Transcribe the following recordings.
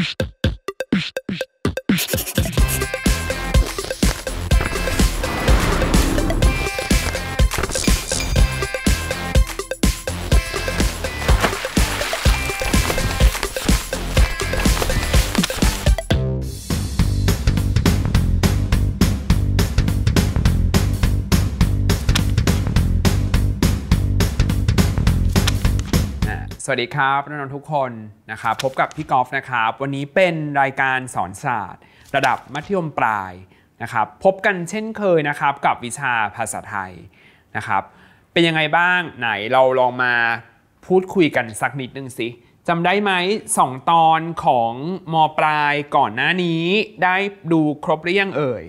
Psst. วัสดีครับน้องๆทุกคนนะครับพบกับพี่กอล์ฟนะครับ วันนี้เป็นรายการสอนศาสตร์ ระดับมัธยมปลายนะครับพบกันเช่นเคยนะครับกับวิชาภาษาไทยนะครับเป็นยังไงบ้างไหนเราลองมาพูดคุยกันสักนิดนึงสิจำได้ไหมสองตอนของมปลายก่อนหน้านี้ได้ดูครบหรือยังเอ่ย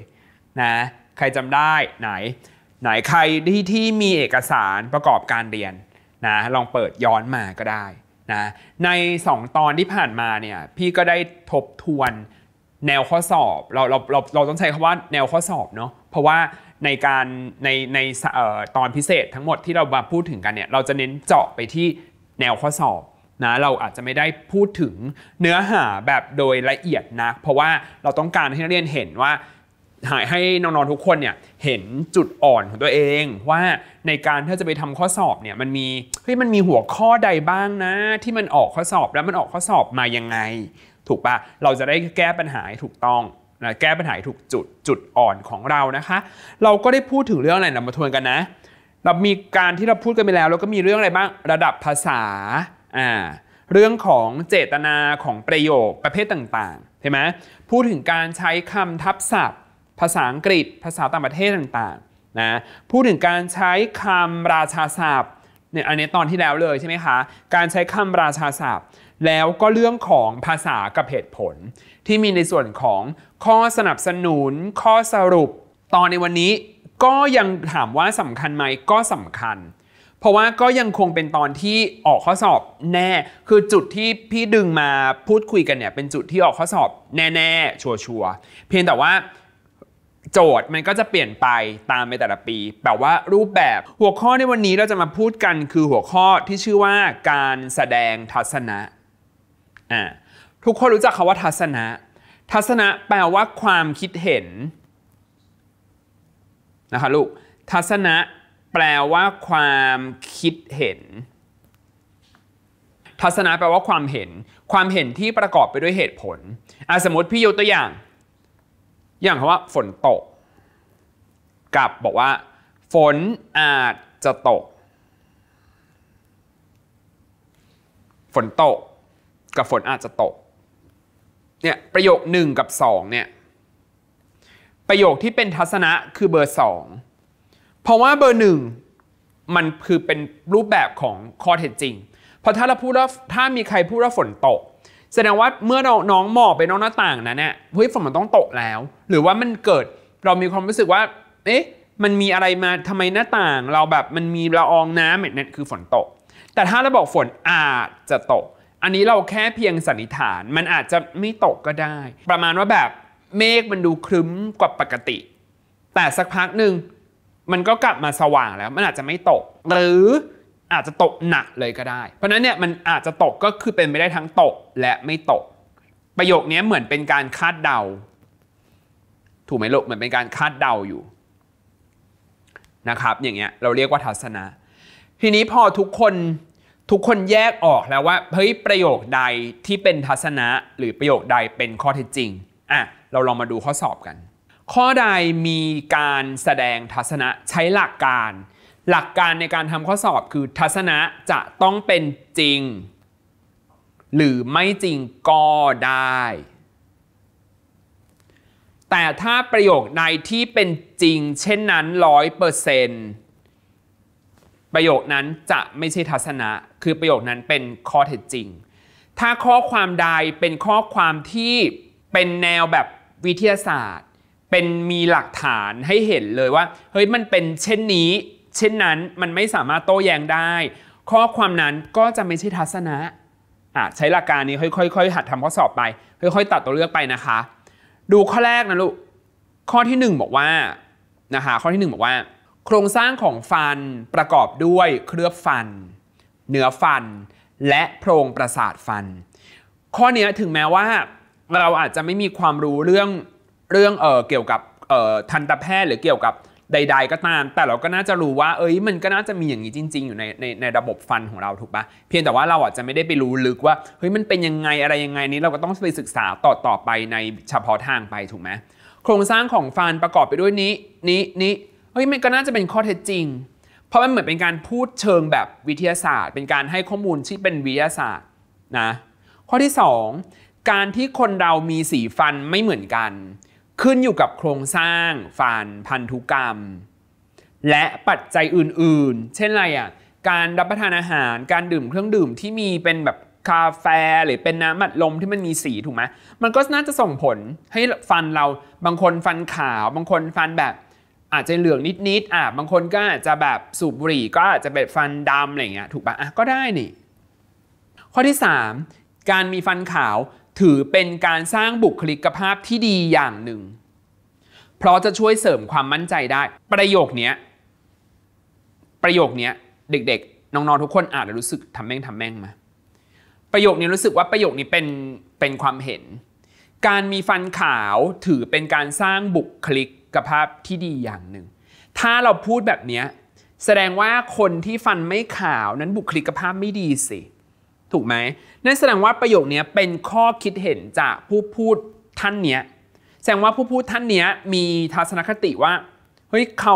นะใครจำได้ไหน ไหนใครที่ที่มีเอกสารประกอบการเรียนนะลองเปิดย้อนมาก็ได้นะใน 2 ตอนที่ผ่านมาเนี่ยพี่ก็ได้ทบทวนแนวข้อสอบ เราเราเราเราต้องใช้คำว่าแนวข้อสอบเนาะเพราะว่าในการในในตอนพิเศษทั้งหมดที่เรามาพูดถึงกันเนี่ยเราจะเน้นเจาะไปที่แนวข้อสอบนะเราอาจจะไม่ได้พูดถึงเนื้อหาแบบโดยละเอียดนะเพราะว่าเราต้องการให้นักเรียนเห็นว่าหายให้น้องๆทุกคนเนี่ยเห็นจุดอ่อนของตัวเอง ว่าในการถ้าจะไปทำข้อสอบเนี่ยมันมีเฮ้ยมันมีหัวข้อใดบ้างนะ ที่มันออกข้อสอบแล้วมันออกข้อสอบมายังไง ถูกปะเราจะได้แก้ปัญหาถูกต้องนะแก้ปัญหาถูกจุดจุดอ่อนของเรานะคะ เราก็ได้พูดถึงเรื่องอะไรนะมาทวนกันนะเรามีการที่เราพูดกันไปแล้ว แล้วก็มีเรื่องอะไรบ้าง ระดับภาษาอ่าเรื่องของเจตนาของประโยคประเภทต่างๆใช่ไหมพูดถึงการใช้คำทับศัพท์ภาษาอังกฤษ ภาษาต่างประเทศต่างๆ นะ พูดถึงการใช้คำราชาศัพท์เนี่ยอันนี้ตอนที่แล้วเลยใช่ไหมคะ การใช้คำราชาศัพท์ แล้วก็เรื่องของภาษากับเหตุผล ที่มีในส่วนของข้อสนับสนุน ข้อสรุป ตอนในวันนี้ก็ยังถามว่าสำคัญไหมก็สำคัญ เพราะว่าก็ยังคงเป็นตอนที่ออกข้อสอบแน่ คือจุดที่พี่ดึงมาพูดคุยกันเนี่ยเป็นจุดที่ออกข้อสอบแน่ ๆ ชัวร์ๆเพียงแต่ว่าโจทย์มันก็จะเปลี่ยนไปตามในแต่ละปี แปลว่ารูปแบบหัวข้อในวันนี้เราจะมาพูดกันคือหัวข้อที่ชื่อว่า การแสดงทัศนะอ่าทุกคนรู้จักคาว่าทัศนะ ทัศนะแปลว่าความคิดเห็นนะคะลูกทัศนะแปลว่าความคิดเห็น ทัศนะแปลว่าความเห็น ความเห็นที่ประกอบไปด้วยเหตุผลอสมมติพี่ยกตัวอย่างอย่างคำว่าฝนตกกับบอกว่าฝนอาจจะตกฝนตกกับฝนอาจจะตกเนี่ยประโยค1กับ2เนี่ยประโยคที่เป็นทัศนะคือเบอร์ 2 เพราะว่าเบอร์ 1มันคือเป็นรูปแบบของข้อเท็จจริง เพราะถ้าเราพูดว่าถ้ามีใครพูดว่าฝนตกแสดงว่าเมื่อเราน้องหมอบไปนอกหน้าต่างนั้นเนี่ยเฮ้ยฝนมันต้องตกแล้ว หรือว่ามันเกิด เรามีความรู้สึกว่า เอ๊ะ มันมีอะไรมาทำไมหน้าต่าง เราแบบมันมีละอองน้ำเนี่ยคือฝนตก แต่ถ้าเราบอกฝนอาจจะตก อันนี้เราแค่เพียงสันนิษฐานมันอาจจะไม่ตกก็ได้ ประมาณว่าแบบ เมฆมันดูครึ้มกว่าปกติ แต่สักพักหนึ่งมันก็กลับมาสว่างแล้ว มันอาจจะไม่ตก หรืออาจจะตกหนักเลยก็ได้ เพราะนั้นเนี่ยมันอาจจะตกก็คือเป็นไม่ได้ทั้งตกและไม่ตก ประโยคนี้เหมือนเป็นการคาดเดา ถูกไหมลูกเหมือนเป็นการคาดเดาอยู่นะครับ อย่างเงี้ยเราเรียกว่าทัศนะ ทีนี้พอทุกคนทุกคนแยกออกแล้วว่าเฮ้ยประโยคใดที่เป็นทัศนะหรือประโยคใดเป็นข้อเท็จจริงอ่ะเราลองมาดูข้อสอบกัน ข้อใดมีการแสดงทัศนะใช้หลักการหลักการในการทำข้อสอบคือทัศนะจะต้องเป็นจริง หรือไม่จริงก็ได้ แต่ถ้าประโยคใดที่เป็นจริงเช่นนั้นร้อยเปอร์เซนประโยคนั้นจะไม่ใช่ทัศนะ คือประโยคนั้นเป็นข้อเท็จจริง ถ้าข้อความใดเป็นข้อความที่เป็นแนวแบบวิทยาศาสตร์ เป็นมีหลักฐานให้เห็นเลยว่า เฮ้ยมันเป็นเช่นนี้เช่นนั้นมันไม่สามารถโต้แย้งได้ ข้อความนั้นก็จะไม่ใช่ทัศนะอ่ะใช้หลักการนี้ค่อยๆ หัดทำข้อสอบไป ค่อยๆ ตัดตัวเลือกไปนะคะ ดูข้อแรกนะลูกข้อที่1บอกว่า นะคะข้อที่1บอกว่า โครงสร้างของฟันประกอบด้วยเคลือบฟัน เนื้อฟัน และโพรงประสาทฟัน ข้อนี้ถึงแม้ว่าเราอาจจะไม่มีความรู้เรื่องเรื่องเออเกี่ยวกับทันตแพทย์หรือเกี่ยวกับใดๆ ก็ตาม แต่เราก็น่าจะรู้ว่า เอ้ย มันก็น่าจะมีอย่างนี้จริง ๆอยู่ในในในระบบฟันของเราถูกปะเพียงแต่ว่าเราอาจจะไม่ได้ไปรู้ลึกว่า เฮ้ย มันเป็นยังไงอะไรยังไงนี้ เราก็ต้องไปศึกษาต่อต่อไปในเฉพาะทางไปถูกไหมโครงสร้างของฟันประกอบไปด้วยนี้ นี้ นี้ เฮ้ย มันก็น่าจะเป็นข้อเท็จจริง เพราะมันเหมือนเป็นการพูดเชิงแบบวิทยาศาสตร์ เป็นการให้ข้อมูลที่เป็นวิทยาศาสตร์นะ ข้อที่ 2 การที่คนเรามีสีฟันไม่เหมือนกันขึ้นอยู่กับโครงสร้างฝันพันธุกรรม และปัจจัยอื่นๆ เช่นอะไรอ่ะการรับประทานอาหารการดื่มเครื่องดื่มที่มีเป็นแบบกาแฟหรือเป็นน้ำมัดลมที่มันมีสีถูกไหมมันก็น่าจะส่งผลให้ฟันเราบางคนฟันขาวบางคนฟันแบบอาจจะเหลืองนิดๆอ่ะบางคนก็อาจจะแบบสูบบุหรี่ก็อาจจะเป็นฟันดำอะไรเงี้ยถูกปะอ่ะก็ได้นี่ข้อที่ 3 การมีฟันขาวถือเป็นการสร้างบุคลิกภาพที่ดีอย่างหนึ่ง เพราะจะช่วยเสริมความมั่นใจได้ ประโยคนี้ ประโยคนี้เด็กๆ น้องๆทุกคนอาจจะรู้สึกทำแม่งทำแม่งมา ประโยคนี้รู้สึกว่าประโยคนี้เป็นเป็นความเห็น การมีฟันขาวถือเป็นการสร้างบุคลิกภาพที่ดีอย่างหนึ่ง ถ้าเราพูดแบบนี้ แสดงว่าคนที่ฟันไม่ขาวนั้นบุคลิกภาพไม่ดีสิถูกไหมนั่นแสดงว่าประโยคนี้เป็นข้อคิดเห็นจากผู้พูดท่านเนี้ยแสดงว่าผู้พูดท่านเนี้ยมีทัศนคติว่า เฮ้ยเขา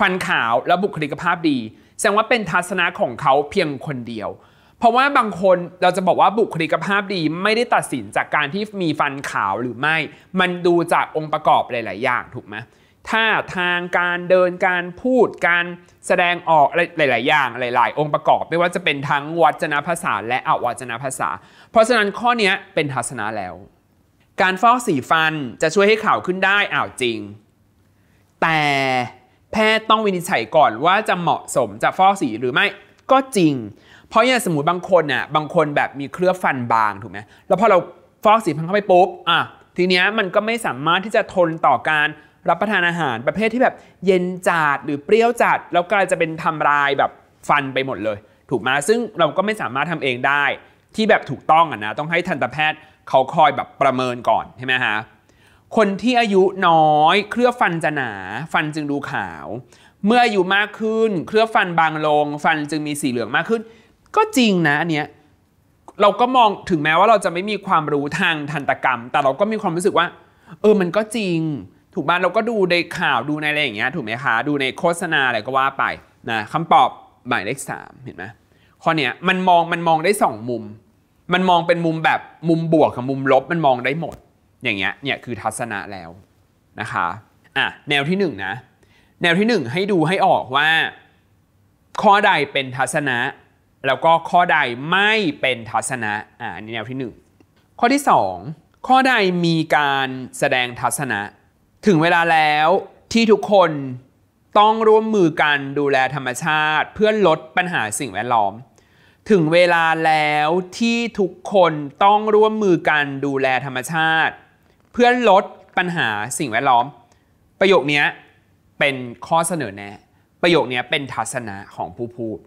ฟันขาวและบุคลิกภาพดี แสดงว่าเป็นทัศนะของเขาเพียงคนเดียว เพราะว่าบางคนเราจะบอกว่าบุคลิกภาพดี ไม่ได้ตัดสินจากการที่มีฟันขาวหรือไม่ มันดูจากองค์ประกอบหลาย ๆ อย่างถูกไหมท่าทางการเดินการพูด การแสดงออกหลายๆอย่างหลายๆ องค์ประกอบไม่ว่า จะเป็นทั้งวัจนภาษา และอวัจนภาษา เพราะฉะนั้นข้อนี้เป็นทัศนะแล้ว การฟอกสีฟันจะช่วยให้ข่าวขึ้นได้อ้าวจริง แต่แพทย์ต้องวินิจฉัยก่อนว่าจะเหมาะสมจะฟอกสีหรือไม่ก็จริง เพราะอย่างสมมติบางคนน่ะบางคนแบบมีเคลือบฟันบางถูกไหมแล้วพอเราฟอกสีฟันเข้าไปปุ๊บอ่ะทีเนี้ยมันก็ไม่สามารถที่จะทนต่อการรับประทานอาหารประเภทที่แบบเย็นจัดหรือเปรี้ยวจัดแล้วกลายจะเป็นทำลายแบบฟันไปหมดเลย ถูกไหมซึ่งเราก็ไม่สามารถทำเองได้ ที่แบบถูกต้องอ่ะนะ ต้องให้ทันตแพทย์เขาคอยแบบประเมินก่อนใช่ไหมฮะ คนที่อายุน้อย เคลือบฟันจะหนา ฟันจึงดูขาว เมื่ออายุมากขึ้น เคลือบฟันบางลง ฟันจึงมีสีเหลืองมากขึ้น ก็จริงนะอันเนี้ยเราก็มองถึงแม้ว่าเราจะไม่มีความรู้ทางทันตกรรม แต่เราก็มีความรู้สึกว่า เออมันก็จริงถูกบ้านเราก็ดูในข่าวดูในอะไรอย่างเงี้ยถูกไหมคะดูในโฆษณาอะไรก็ว่าไปนะคำตอบหมายเลขสามเห็นไหมข้อเนี้ยมันมองมันมองได้สองมุม มันมองเป็นมุมแบบมุมบวกกับมุมลบมันมองได้หมดอย่างเงี้ยเนี่ยคือทัศนะแล้วนะคะอ่ะแนวที่หนึ่งนะ แนวที่หนึ่งให้ดูให้ออกว่า ข้อใดเป็นทัศนะ แล้วก็ข้อใดไม่เป็นทัศนะอ่านี่แนวที่หนึ่งข้อที่สองข้อใดมีการแสดงทัศนะถึงเวลาแล้วที่ทุกคนต้องร่วมมือกันดูแลธรรมชาติ เพื่อลดปัญหาสิ่งแวดล้อม ถึงเวลาแล้วที่ทุกคนต้องร่วมมือกันดูแลธรรมชาติ เพื่อลดปัญหาสิ่งแวดล้อม ประโยคนี้เป็นข้อเสนอแนะ ประโยคนี้เป็นทัศนะของผู้พูด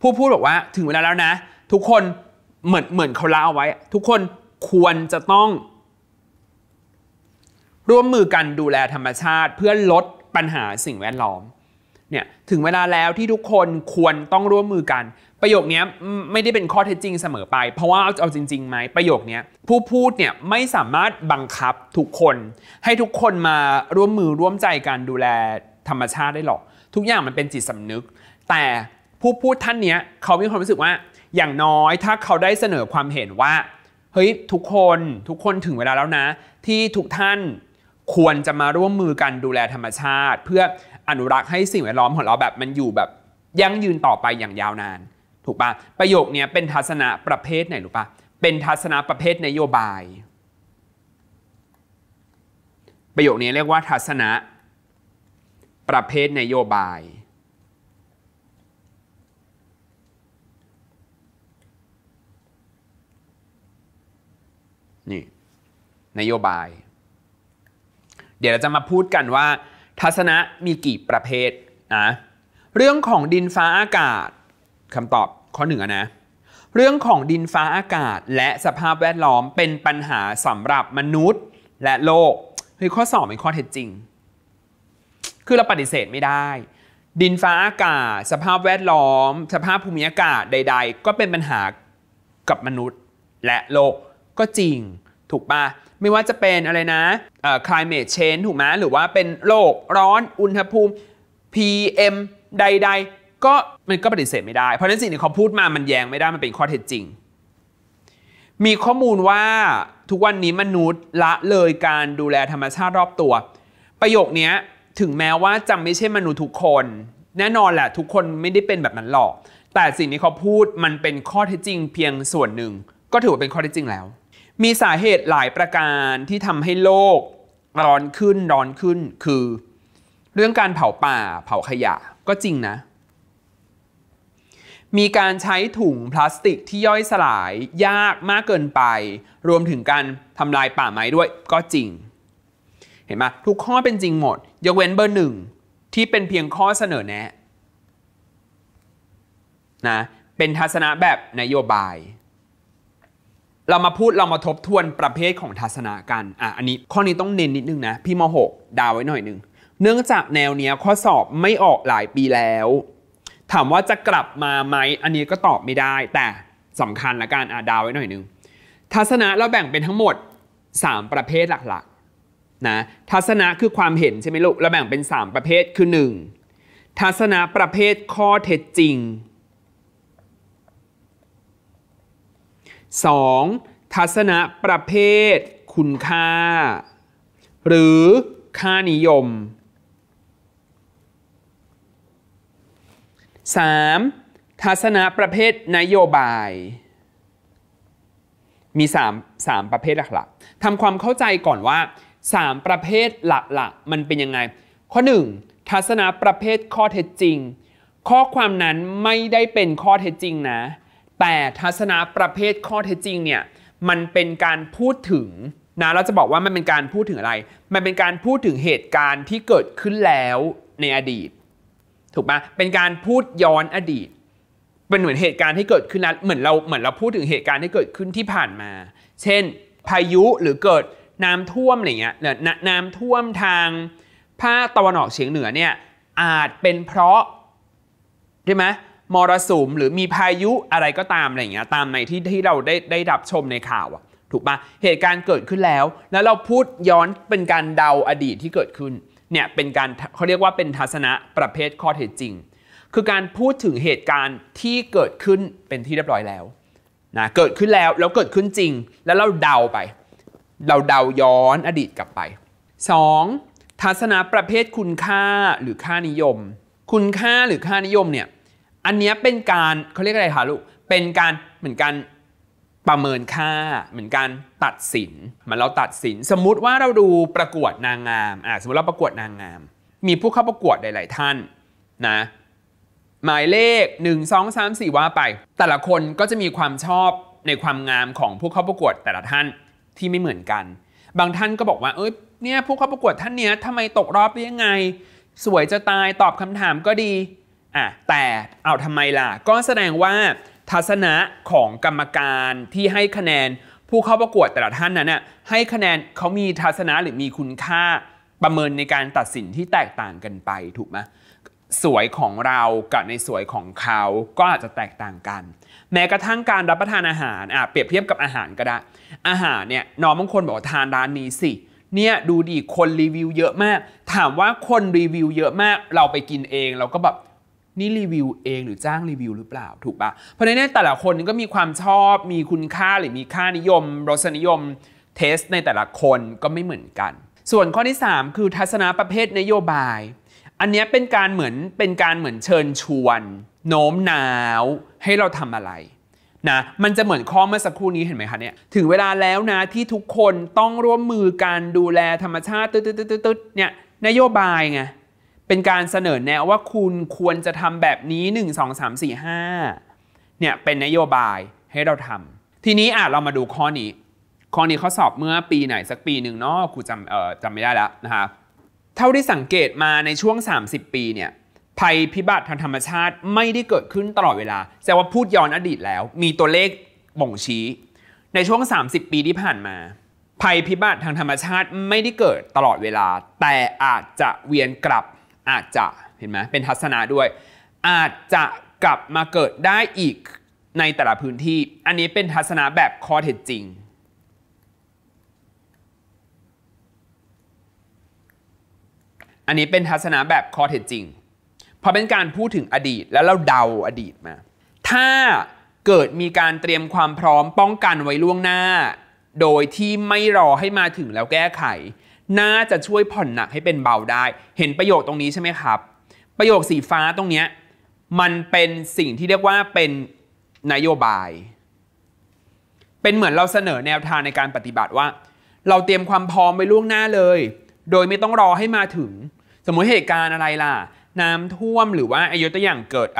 ผู้พูดบอกว่าถึงเวลาแล้วนะ ทุกคนเหมือนเหมือนเขาเล่าเอาไว้ ทุกคนควรจะต้องร่วมมือกันดูแลธรรมชาติเพื่อลดปัญหาสิ่งแวดล้อมเนี่ยถึงเวลาแล้วที่ทุกคนควรต้องร่วมมือกัน ประโยคนี้ไม่ได้เป็นข้อเท็จจริงเสมอไป เพราะว่าเอาจริงๆไหมประโยคนี้ผู้พูดเนี่ยไม่สามารถบังคับทุกคน ให้ทุกคนมาร่วมมือร่วมใจกันดูแลธรรมชาติได้หรอก ทุกอย่างมันเป็นจิตสำนึก แต่ผู้พูดท่านเนี้ยเขามีความรู้สึกว่าอย่างน้อยถ้าเขาได้เสนอความเห็นว่าเฮ้ยทุกคนทุกคนถึงเวลาแล้วนะ ที่ทุกท่านควรจะมาร่วมมือกันดูแลธรรมชาติ เพื่ออนุรักษ์ให้สิ่งแวดล้อมของเราแบบมันอยู่แบบยั่งยืนต่อไปอย่างยาวนานถูกปะประโยคนี้เป็นทัศนะประเภทไหนรู้ปะเป็นทัศนะประเภทนโยบาย ประโยคนี้เรียกว่าทัศนะประเภทนโยบาย นี่ นโยบายเดี๋ยวเราจะมาพูดกันว่า ทัศนะมีกี่ประเภท นะ เรื่องของดินฟ้าอากาศคำตอบข้อหนึ่งนะ เรื่องของดินฟ้าอากาศและสภาพแวดล้อมเป็นปัญหาสำหรับมนุษย์และโลกเฮ้ยข้อสอบเป็นข้อเท็จจริง คือเราปฏิเสธไม่ได้ ดินฟ้าอากาศ สภาพแวดล้อม สภาพภูมิอากาศใด ๆ ก็เป็นปัญหากับมนุษย์ และโลกก็จริงถูกปะไม่ว่าจะเป็นอะไรนะ climate change ถูกไหมหรือว่าเป็นโลกร้อน อุณหภูมิ PM ใดๆ ก็มันก็ปฏิเสธไม่ได้ เพราะนั้นสิ่งที่เขาพูดมามันแย้งไม่ได้มันเป็นข้อเท็จจริง มีข้อมูลว่าทุกวันนี้มนุษย์ละเลยการดูแลธรรมชาติรอบตัว ประโยคนี้ถึงแม้ว่าจะไม่ใช่มนุษย์ทุกคน แน่นอนแหละทุกคนไม่ได้เป็นแบบนั้นหรอก แต่สิ่งที่เขาพูดมันเป็นข้อเท็จจริง เพียงส่วนหนึ่ง ก็ถือว่าเป็นข้อเท็จจริงแล้วมีสาเหตุหลายประการที่ทำให้โลกร้อนขึ้นร้อนขึ้น คือ เรื่องการเผาป่าเผาขยะก็จริงนะ มีการใช้ถุงพลาสติกที่ย่อยสลายยากมากเกินไป รวมถึงการทำลายป่าไม้ด้วยก็จริง เห็นไหมทุกข้อเป็นจริงหมด ยกเว้นเบอร์หนึ่งที่เป็นเพียงข้อเสนอแนะนะเป็นทัศนะแบบนโยบายเรามาพูดเรามาทบทวนประเภทของทัศนะกันอ่ะ อันนี้ข้อนี้ต้องเน้นนิดนึงนะพี่มหกดาวไว้หน่อยนึง เนื่องจากแนวเนี้ยข้อสอบไม่ออกหลายปีแล้ว ถามว่าจะกลับมาไหมอันนี้ก็ตอบไม่ได้ แต่สำคัญละกันอ่ะดาวไว้หน่อยนึงทัศนะเราแบ่งเป็นทั้งหมด 3 ประเภทหลักๆนะทัศนะคือความเห็น ใช่ไหมลูกเราแบ่งเป็น 3 ประเภทคือ 1 ทัศนะประเภทข้อเท็จจริง 2. ทัศนะประเภทคุณค่า หรือค่านิยม 3. ทัศนะประเภทนโยบายมี3 3ประเภทหลักๆทำความเข้าใจก่อนว่า 3 ประเภทหลักๆมันเป็นยังไงข้อ 1. ทัศนะประเภทข้อเท็จจริง ข้อความนั้นไม่ได้เป็นข้อเท็จจริงนะแต่ทัศนะประเภทข้อเท็จจริงเนี่ยมันเป็นการพูดถึงนะเราจะบอกว่ามันเป็นการพูดถึงอะไร มันเป็นการพูดถึงเหตุการณ์ที่เกิดขึ้นแล้วในอดีต ถูกปะเป็นการพูดย้อนอดีต เป็นเหมือนเหตุการณ์ที่เกิดขึ้นแล้วเหมือนเราเหมือนเราพูดถึงเหตุการณ์ที่เกิดขึ้นที่ผ่านมา เช่น พายุหรือเกิดน้ำท่วมอะไรเงี้ยหรือน้ำท่วมทางภาคตะวันออกเฉียงเหนือเนี่ยอาจเป็นเพราะใช่ไหมมรสุมหรือมีพายุอะไรก็ตามอะไรอย่างเงี้ยตามในที่ที่เราได้ได้รับชมในข่าวอะถูกปะเหตุการณ์เกิดขึ้นแล้วแล้วเราพูดย้อนเป็นการเดาอดีตที่เกิดขึ้นเนี่ยเป็นการเขาเรียกว่าเป็นทัศนะประเภทข้อเท็จจริง คือการพูดถึงเหตุการณ์ที่เกิดขึ้นเป็นที่เรียบร้อยแล้วนะเกิดขึ้นแล้วแล้วเกิดขึ้นจริงแล้วเราเดาไป เราเดาย้อนอดีตกลับไป 2. ทัศนะประเภทคุณค่าหรือค่านิยม คุณค่าหรือค่านิยมเนี่ยอันนี้เป็นการเขาเรียกอะไรคะลูก เป็นการเหมือนกันประเมินค่า เหมือนการตัดสินมานเราตัดสิน สมมุติว่าเราดูประกวดนางงามอ่าสมมติเราประกวดนางงาม มีผู้เข้าประกวดหลาย ๆ ท่านนะ หมายเลข 1 2 3 4ว่าไป แต่ละคนก็จะมีความชอบในความงามของผู้เข้าประกวดแต่ละท่านที่ไม่เหมือนกัน บางท่านก็บอกว่าเอ้ยเนี่ยผู้เข้าประกวดท่านเนี้ยทำไมตกรอบได้ยังไง สวยจะตายตอบคำถามก็ดีอ่ะแต่เอาทำไมล่ะ ก็แสดงว่าทัศนะของกรรมการที่ให้คะแนนผู้เข้าประกวดแต่ละท่านนั้นน่ะให้คะแนนเขามีทัศนะหรือมีคุณค่าประเมินในการตัดสินที่แตกต่างกันไปถูกไหมสวยของเรากับในสวยของเขาก็อาจจะแตกต่างกัน แม้กระทั่งการรับประทานอาหารอ่ะเปรียบเทียบกับอาหารก็ได้อาหารเนี่ยน้องบางคนบอกทานร้านนี้สิเนี่ยดูดีคนรีวิวเยอะมาก ถามว่าคนรีวิวเยอะมากเราไปกินเองเราก็แบบนี่รีวิวเองหรือจ้างรีวิวหรือเปล่าถูกปะเพราะในนี้แต่ละคนก็มีความชอบมีคุณค่าหรือมีค่านิยมรสนิยม เทสในแต่ละคนก็ไม่เหมือนกัน ส่วนข้อที่ 3 คือทัศนะประเภทนโยบาย อันนี้เป็นการเหมือนเป็นการเหมือนเชิญชวน โน้มน้าวให้เราทำอะไรนะมันจะเหมือนข้อเมื่อสักครู่นี้เห็นไหมคะเนี่ยถึงเวลาแล้วนะที่ทุกคนต้องร่วมมือการดูแลธรรมชาติตึ๊ดๆๆเนี่ยนโยบายไงเป็นการเสนอแนะว่าคุณควรจะทำแบบนี้ 1 2 3 4 5เนี่ยเป็นนโยบายให้เราทำ ทีนี้อ่ะเรามาดูข้อนี้ ข้อนี้เขาสอบเมื่อปีไหนสักปีหนึ่งเนาะครูจำเอ่อจำไม่ได้แล้วนะครับเท่าที่สังเกตมาในช่วง 30 ปีเนี่ย ภัยพิบัติทางธรรมชาติไม่ได้เกิดขึ้นตลอดเวลา แต่ว่าพูดย้อนอดีตแล้ว มีตัวเลขบ่งชี้ ในช่วง 30 ปีที่ผ่านมา ภัยพิบัติทางธรรมชาติไม่ได้เกิดตลอดเวลา แต่อาจจะเวียนกลับอาจจะเห็นไหมเป็นทัศนะด้วยอาจจะกลับมาเกิดได้อีกในแต่ละพื้นที่ อันนี้เป็นทัศนะแบบข้อเท็จจริง อันนี้เป็นทัศนะแบบข้อเท็จจริงพอเป็นการพูดถึงอดีตแล้วเราเดาอดีตมา ถ้าเกิดมีการเตรียมความพร้อมป้องกันไว้ล่วงหน้า โดยที่ไม่รอให้มาถึงแล้วแก้ไขน่าจะช่วยผ่อนหนักให้เป็นเบาได้ เห็นประโยคตรงนี้ใช่ไหมครับ ประโยคสีฟ้าตรงนี้ มันเป็นสิ่งที่เรียกว่าเป็นนโยบาย เป็นเหมือนเราเสนอแนวทางในการปฏิบัติว่า เราเตรียมความพร้อมไปล่วงหน้าเลย โดยไม่ต้องรอให้มาถึง สมมุติเหตุการณ์อะไรล่ะ น้ำท่วมหรือว่าอายุตัวอย่างเกิด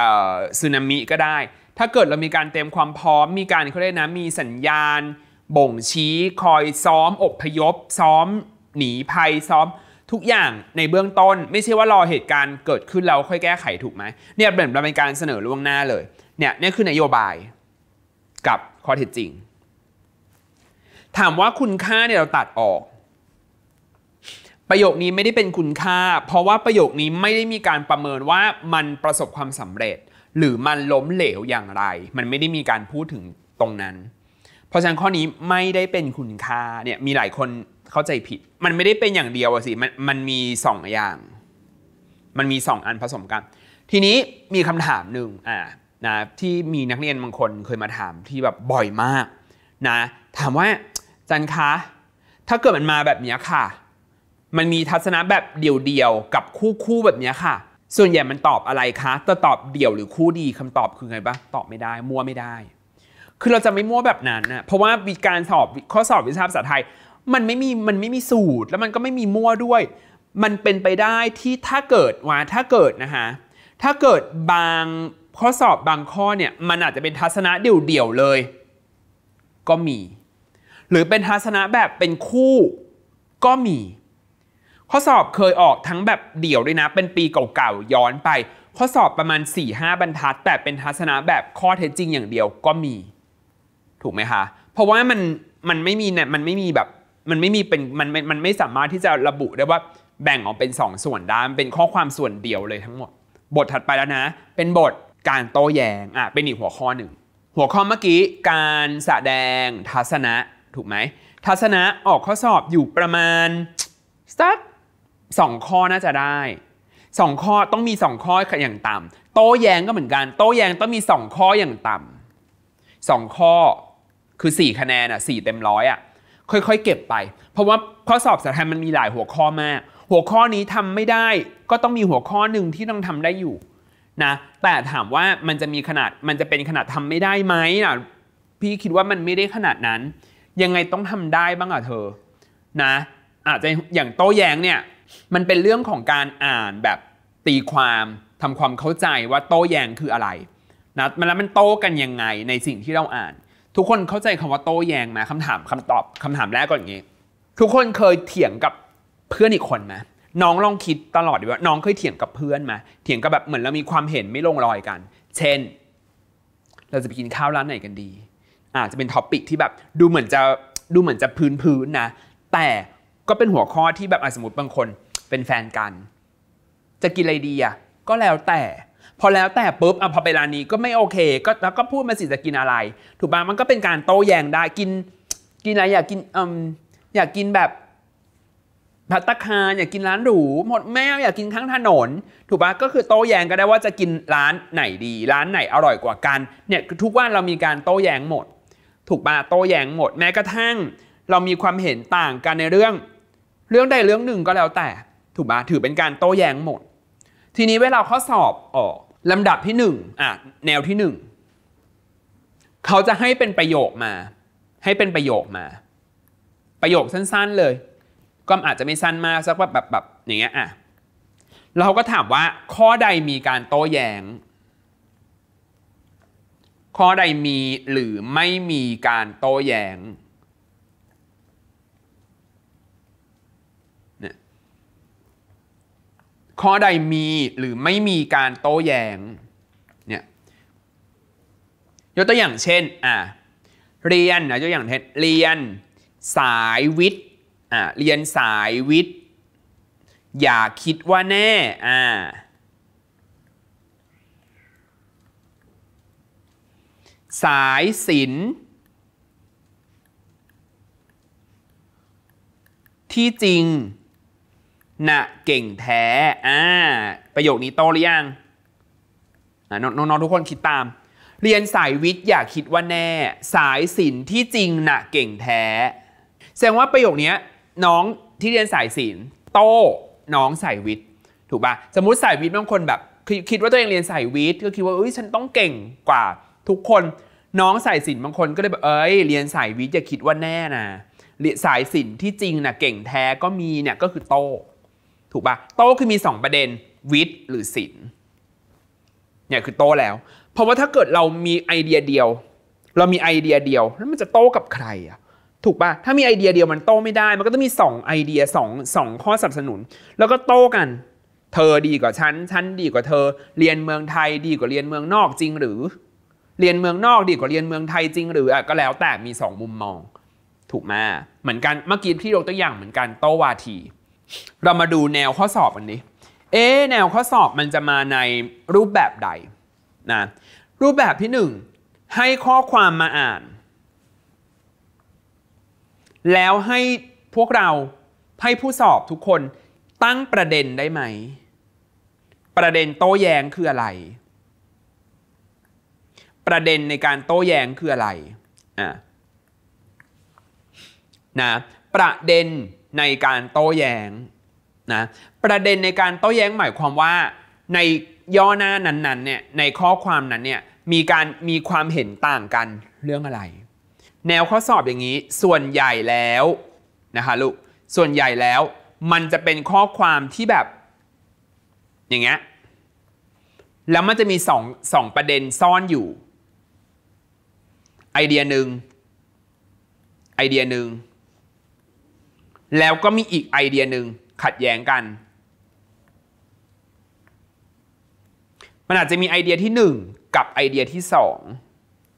สึนามิก็ได้ ถ้าเกิดเรามีการเตรียมความพร้อม มีการเขาเรียกนะ มีสัญญาณ บ่งชี้ คอยซ้อมอบพยพ ซ้อมหนี ภัยซ้อมทุกอย่างในเบื้องต้น ไม่ใช่ว่ารอเหตุการณ์เกิดขึ้นแล้วค่อยแก้ไขถูกไหมเนี่ยเป็นเป็นการเสนอล่วงหน้าเลยเนี่ยนี่คือนโยบายกับข้อเท็จจริง ถามว่าคุณค่าเนี่ยเราตัดออก ประโยคนี้ไม่ได้เป็นคุณค่า เพราะว่าประโยคนี้ไม่ได้มีการประเมินว่ามันประสบความสำเร็จ หรือมันล้มเหลวอย่างไร มันไม่ได้มีการพูดถึงตรงนั้น เพราะฉะนั้นข้อนี้ไม่ได้เป็นคุณค่าเนี่ยมีหลายคนเข้าใจผิด มันไม่ได้เป็นอย่างเดียวสิมันมันมีสองอย่าง มันมีสองอันผสมกัน ทีนี้มีคำถามหนึ่งอ่า นะ ที่มีนักเรียนบางคนเคยมาถามที่แบบบ่อยมากนะ ถามว่าจันคะ ถ้าเกิดมันมาแบบนี้ค่ะ มันมีทัศนะแบบเดี่ยวๆ กับคู่ๆ แบบนี้ค่ะ ส่วนใหญ่มันตอบอะไรคะจะตอบเดี่ยวหรือคู่ดีคำตอบคือไงบ้างตอบไม่ได้ มั่วไม่ได้ คือเราจะไม่มั่วแบบนั้นนะ เพราะว่าการสอบข้อสอบวิชาภาษาไทยมันไม่มีมันไม่มีสูตรแล้วมันก็ไม่มีมั่วด้วย มันเป็นไปได้ที่ถ้าเกิดว่าถ้าเกิดนะฮะถ้าเกิดบางข้อสอบบางข้อเนี่ยมันอาจจะเป็นทัศนะเดี่ยวๆเลย ก็มี หรือเป็นทัศนะแบบเป็นคู่ก็มีข้อสอบเคยออกทั้งแบบเดี่ยวด้วยนะ เป็นปีเก่าๆย้อนไปข้อสอบประมาณ4หบรรทัด แต่เป็นทัศนะแบบข้อเท็จจริงอย่างเดียวก็มี ถูกไหมคะเพราะว่ามันมันไม่มีเนี่ยมันไม่มีแบบมันไม่มีเป็นมันมันไม่สามารถที่จะระบุได้ว่าแบ่งออกเป็น 2 ส่วนได้มันเป็นข้อความส่วนเดียวเลยทั้งหมดบทถัดไปแล้วนะ เป็นบทการโต้แยง้งอ่ะเป็นอีกหัวข้อหนึ่งหัวข้อเมื่อกี้การสแสดงทัศนะถูกไหมทัศนะออกข้อสอบอยู่ประมาณสักสองข้อน่าจะได้สองข้อต้องมีสองข้ออย่างต่ำโต้แย้งก็เหมือนกันโต้แย้งต้องมีสองข้ออย่างต่ำสองข้อคือสี่คะแนนอ่ะสี่เต็มร้อยอ่ะค่อยๆเก็บไป เพราะว่าข้อสอบสาธารมันมีหลายหัวข้อมาก หัวข้อนี้ทำไม่ได้ ก็ต้องมีหัวข้อหนึ่งที่ต้องทำได้อยู่นะ แต่ถามว่ามันจะมีขนาด มันจะเป็นขนาดทำไม่ได้ไหมนะพี่คิดว่ามันไม่ได้ขนาดนั้น ยังไงต้องทำได้บ้างอะเธอ นะอาจจะอย่างโต้แย้งเนี่ย มันเป็นเรื่องของการอ่านแบบตีความทำความเข้าใจว่าโต้แย้งคืออะไรนะแล้วมันโต้กันยังไงในสิ่งที่เราอ่านทุกคนเข้าใจคำว่าโต้แย้งไหมคำถามคำตอบคำถามแรกก่อนอย่างนี้ทุกคนเคยเถียงกับเพื่อนอีกคนไหมน้องลองคิดตลอดดีว่าน้องเคยเถียงกับเพื่อนไหมเถียงกับแบบเหมือนเรามีความเห็นไม่ลงรอยกัน เช่น เราจะไปกินข้าวร้านไหนกันดีอาจจะเป็นท็อปิกที่แบบดูเหมือนจะดูเหมือนจะพื้นพื้นนะ แต่ก็เป็นหัวข้อที่แบบสมมติบางคนเป็นแฟนกัน จะกินอะไรดีอ่ะก็แล้วแต่พอแล้วแต่ปุ๊บอ่ะพอไปร้านนี้ก็ไม่โอเค ก็แล้วก็พูดมาสิจะกินอะไร ถูกปะมันก็เป็นการโต้แย้งได้กิน กินอะไรอยากกินอืมอยากกินแบบพัตคาอยากกินร้านหรูหมดแมวอยากกินข้างถนนถูกปะก็คือโต้แย้งก็ได้ว่าจะกินร้านไหนดีร้านไหนอร่อยกว่ากันเนี่ยทุกวัน เรามีการโต้แย้งหมด ถูกปะโต้แย้งหมดแม้กระทั่ง เรามีความเห็นต่างกันในเรื่อง เรื่องใดเรื่องหนึ่งก็แล้วแต่ ถูกปะถือเป็นการโต้แย้งหมดทีนี้เวลาข้อสอบออกลำดับที่หนึ่งอ่ะแนวที่หนึ่ง เขาจะให้เป็นประโยคมา ให้เป็นประโยคมา ประโยคสั้นๆเลย ก็อาจจะไม่สั้นมาสักว่าแบบแบบอย่างเงี้ยอ่ะเราก็ถามว่าข้อใดมีการโต้แยง้งข้อใดมีหรือไม่มีการโต้แยง้งข้อใดมีหรือไม่มีการโต้แยง้งเนี่ยยกตัวอย่างเช่นอ่ะเรียนนะยกตัวอย่างเช่น เรียน สายวิทย์อ่ะเรียนสายวิทย์อย่าคิดว่าแน่อ่าสายศิลป์ ที่จริงนะเก่งแท้ อ่าประโยคนี้โตหรือยังน้องๆทุกคนคิดตาม เรียนสายวิทย์อย่าคิดว่าแน่สายศิลป์ที่จริงนะเก่งแท้ แสดงว่าประโยคนี้น้องที่เรียนสายศิลป์โตน้องสายวิทย์ถูกปะสมมติสายวิทย์บางคนแบบคิดว่าตัวเองเรียนสายวิทย์ก็คิดว่าเอ้ยฉันต้องเก่งกว่า ทุกคนน้องสายศิลป์บางคนก็เลยแบบเอ้ยเรียนสายวิทย์อย่าคิดว่าแน่นะสายศิลป์ที่จริงนะเก่งแท้ก็มีเนี่ยก็คือโตถูกปะโต้คือมี 2 ประเด็นวิทย์หรือศิลเนี่ยคือโต้แล้ว เพราะว่าถ้าเกิดเรามีไอเดียเดียว เรามีไอเดียเดียว แล้วมันจะโต้กับใครอะถูกปะถ้ามีไอเดียเดียวมันโต้ไม่ได้ มันก็ต้องมี 2 ไอเดีย2 2ข้อสนับสนุน แล้วก็โต้กัน เธอดีกว่าฉัน ฉันดีกว่าเธอ เรียนเมืองไทยดีกว่าเรียนเมืองนอกจริงหรือ เรียนเมืองนอกดีกว่าเรียนเมืองไทยจริงหรืออ่ะก็แล้วแต่มี2มุมมอง ถูกไหมเหมือนกันเมื่อกี้พี่ยกตัวอย่างเหมือนกันโตวาทีเรามาดูแนวข้อสอบอันนี้เอ๊แนวข้อสอบมันจะมาในรูปแบบใด นะ รูปแบบที่ 1 ให้ข้อความมาอ่าน แล้วให้พวกเราให้ผู้สอบทุกคนตั้งประเด็นได้ไหม ประเด็นโต้แย้งคืออะไร ประเด็นในการโต้แย้งคืออะไรอ่ะนะ ประเด็นในการโต้แยง้งนะประเด็นในการโต้แย้งหมายความว่า ในย่อหน้านั้นๆเนี่ย ในข้อความนั้นเนี่ยมีการมีความเห็นต่างกันเรื่องอะไร แนวข้อสอบอย่างนี้ ส่วนใหญ่แล้ว นะคะลูก ส่วนใหญ่แล้วมันจะเป็นข้อความที่แบบ อย่างเงี้ยแล้วมันจะมีสองสองประเด็นซ่อนอยู่ ไอเดียหนึ่งไอเดียหนึ่งแล้วก็มีอีกไอเดียหนึ่งขัดแย้งกัน มันอาจจะมีไอเดียที่ 1 กับไอเดียที่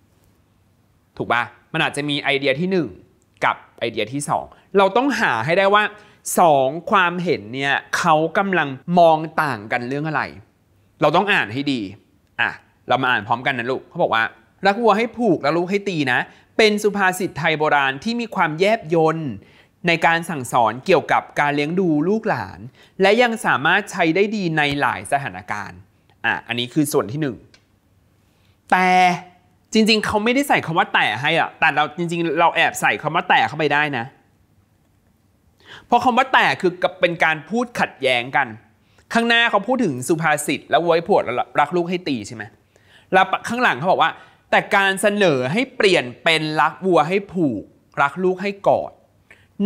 2 ถูกปะมันอาจจะมีไอเดียที่ 1 กับไอเดียที่ 2 เราต้องหาให้ได้ว่า2ความเห็นเนี่ยเขากำลังมองต่างกันเรื่องอะไร เราต้องอ่านให้ดี อ่ะ เรามาอ่านพร้อมกันนะลูกเขาบอกว่ารักวัวให้ผูกแล้วลูกให้ตีนะ เป็นสุภาษิตไทยโบราณที่มีความแยบยนต์ในการสั่งสอนเกี่ยวกับการเลี้ยงดูลูกหลาน และยังสามารถใช้ได้ดีในหลายสถานการณ์ อ่ะ อันนี้คือส่วนที่หนึ่งแต่จริงๆ เขาไม่ได้ใส่คำว่าแต่ให้อ่ะ แต่เราจริง ๆ เราแอบใส่คำว่าแต่เข้าไปได้นะ เพราะคำว่าแต่คือเป็นการพูดขัดแย้งกัน ข้างหน้าเขาพูดถึงสุภาษิตแล้วไว้ผวดรักลูกให้ตีใช่ไหมแล้วข้างหลังเขาบอกว่าแต่การเสนอให้เปลี่ยนเป็นรักวัวให้ผูกรักลูกให้กอด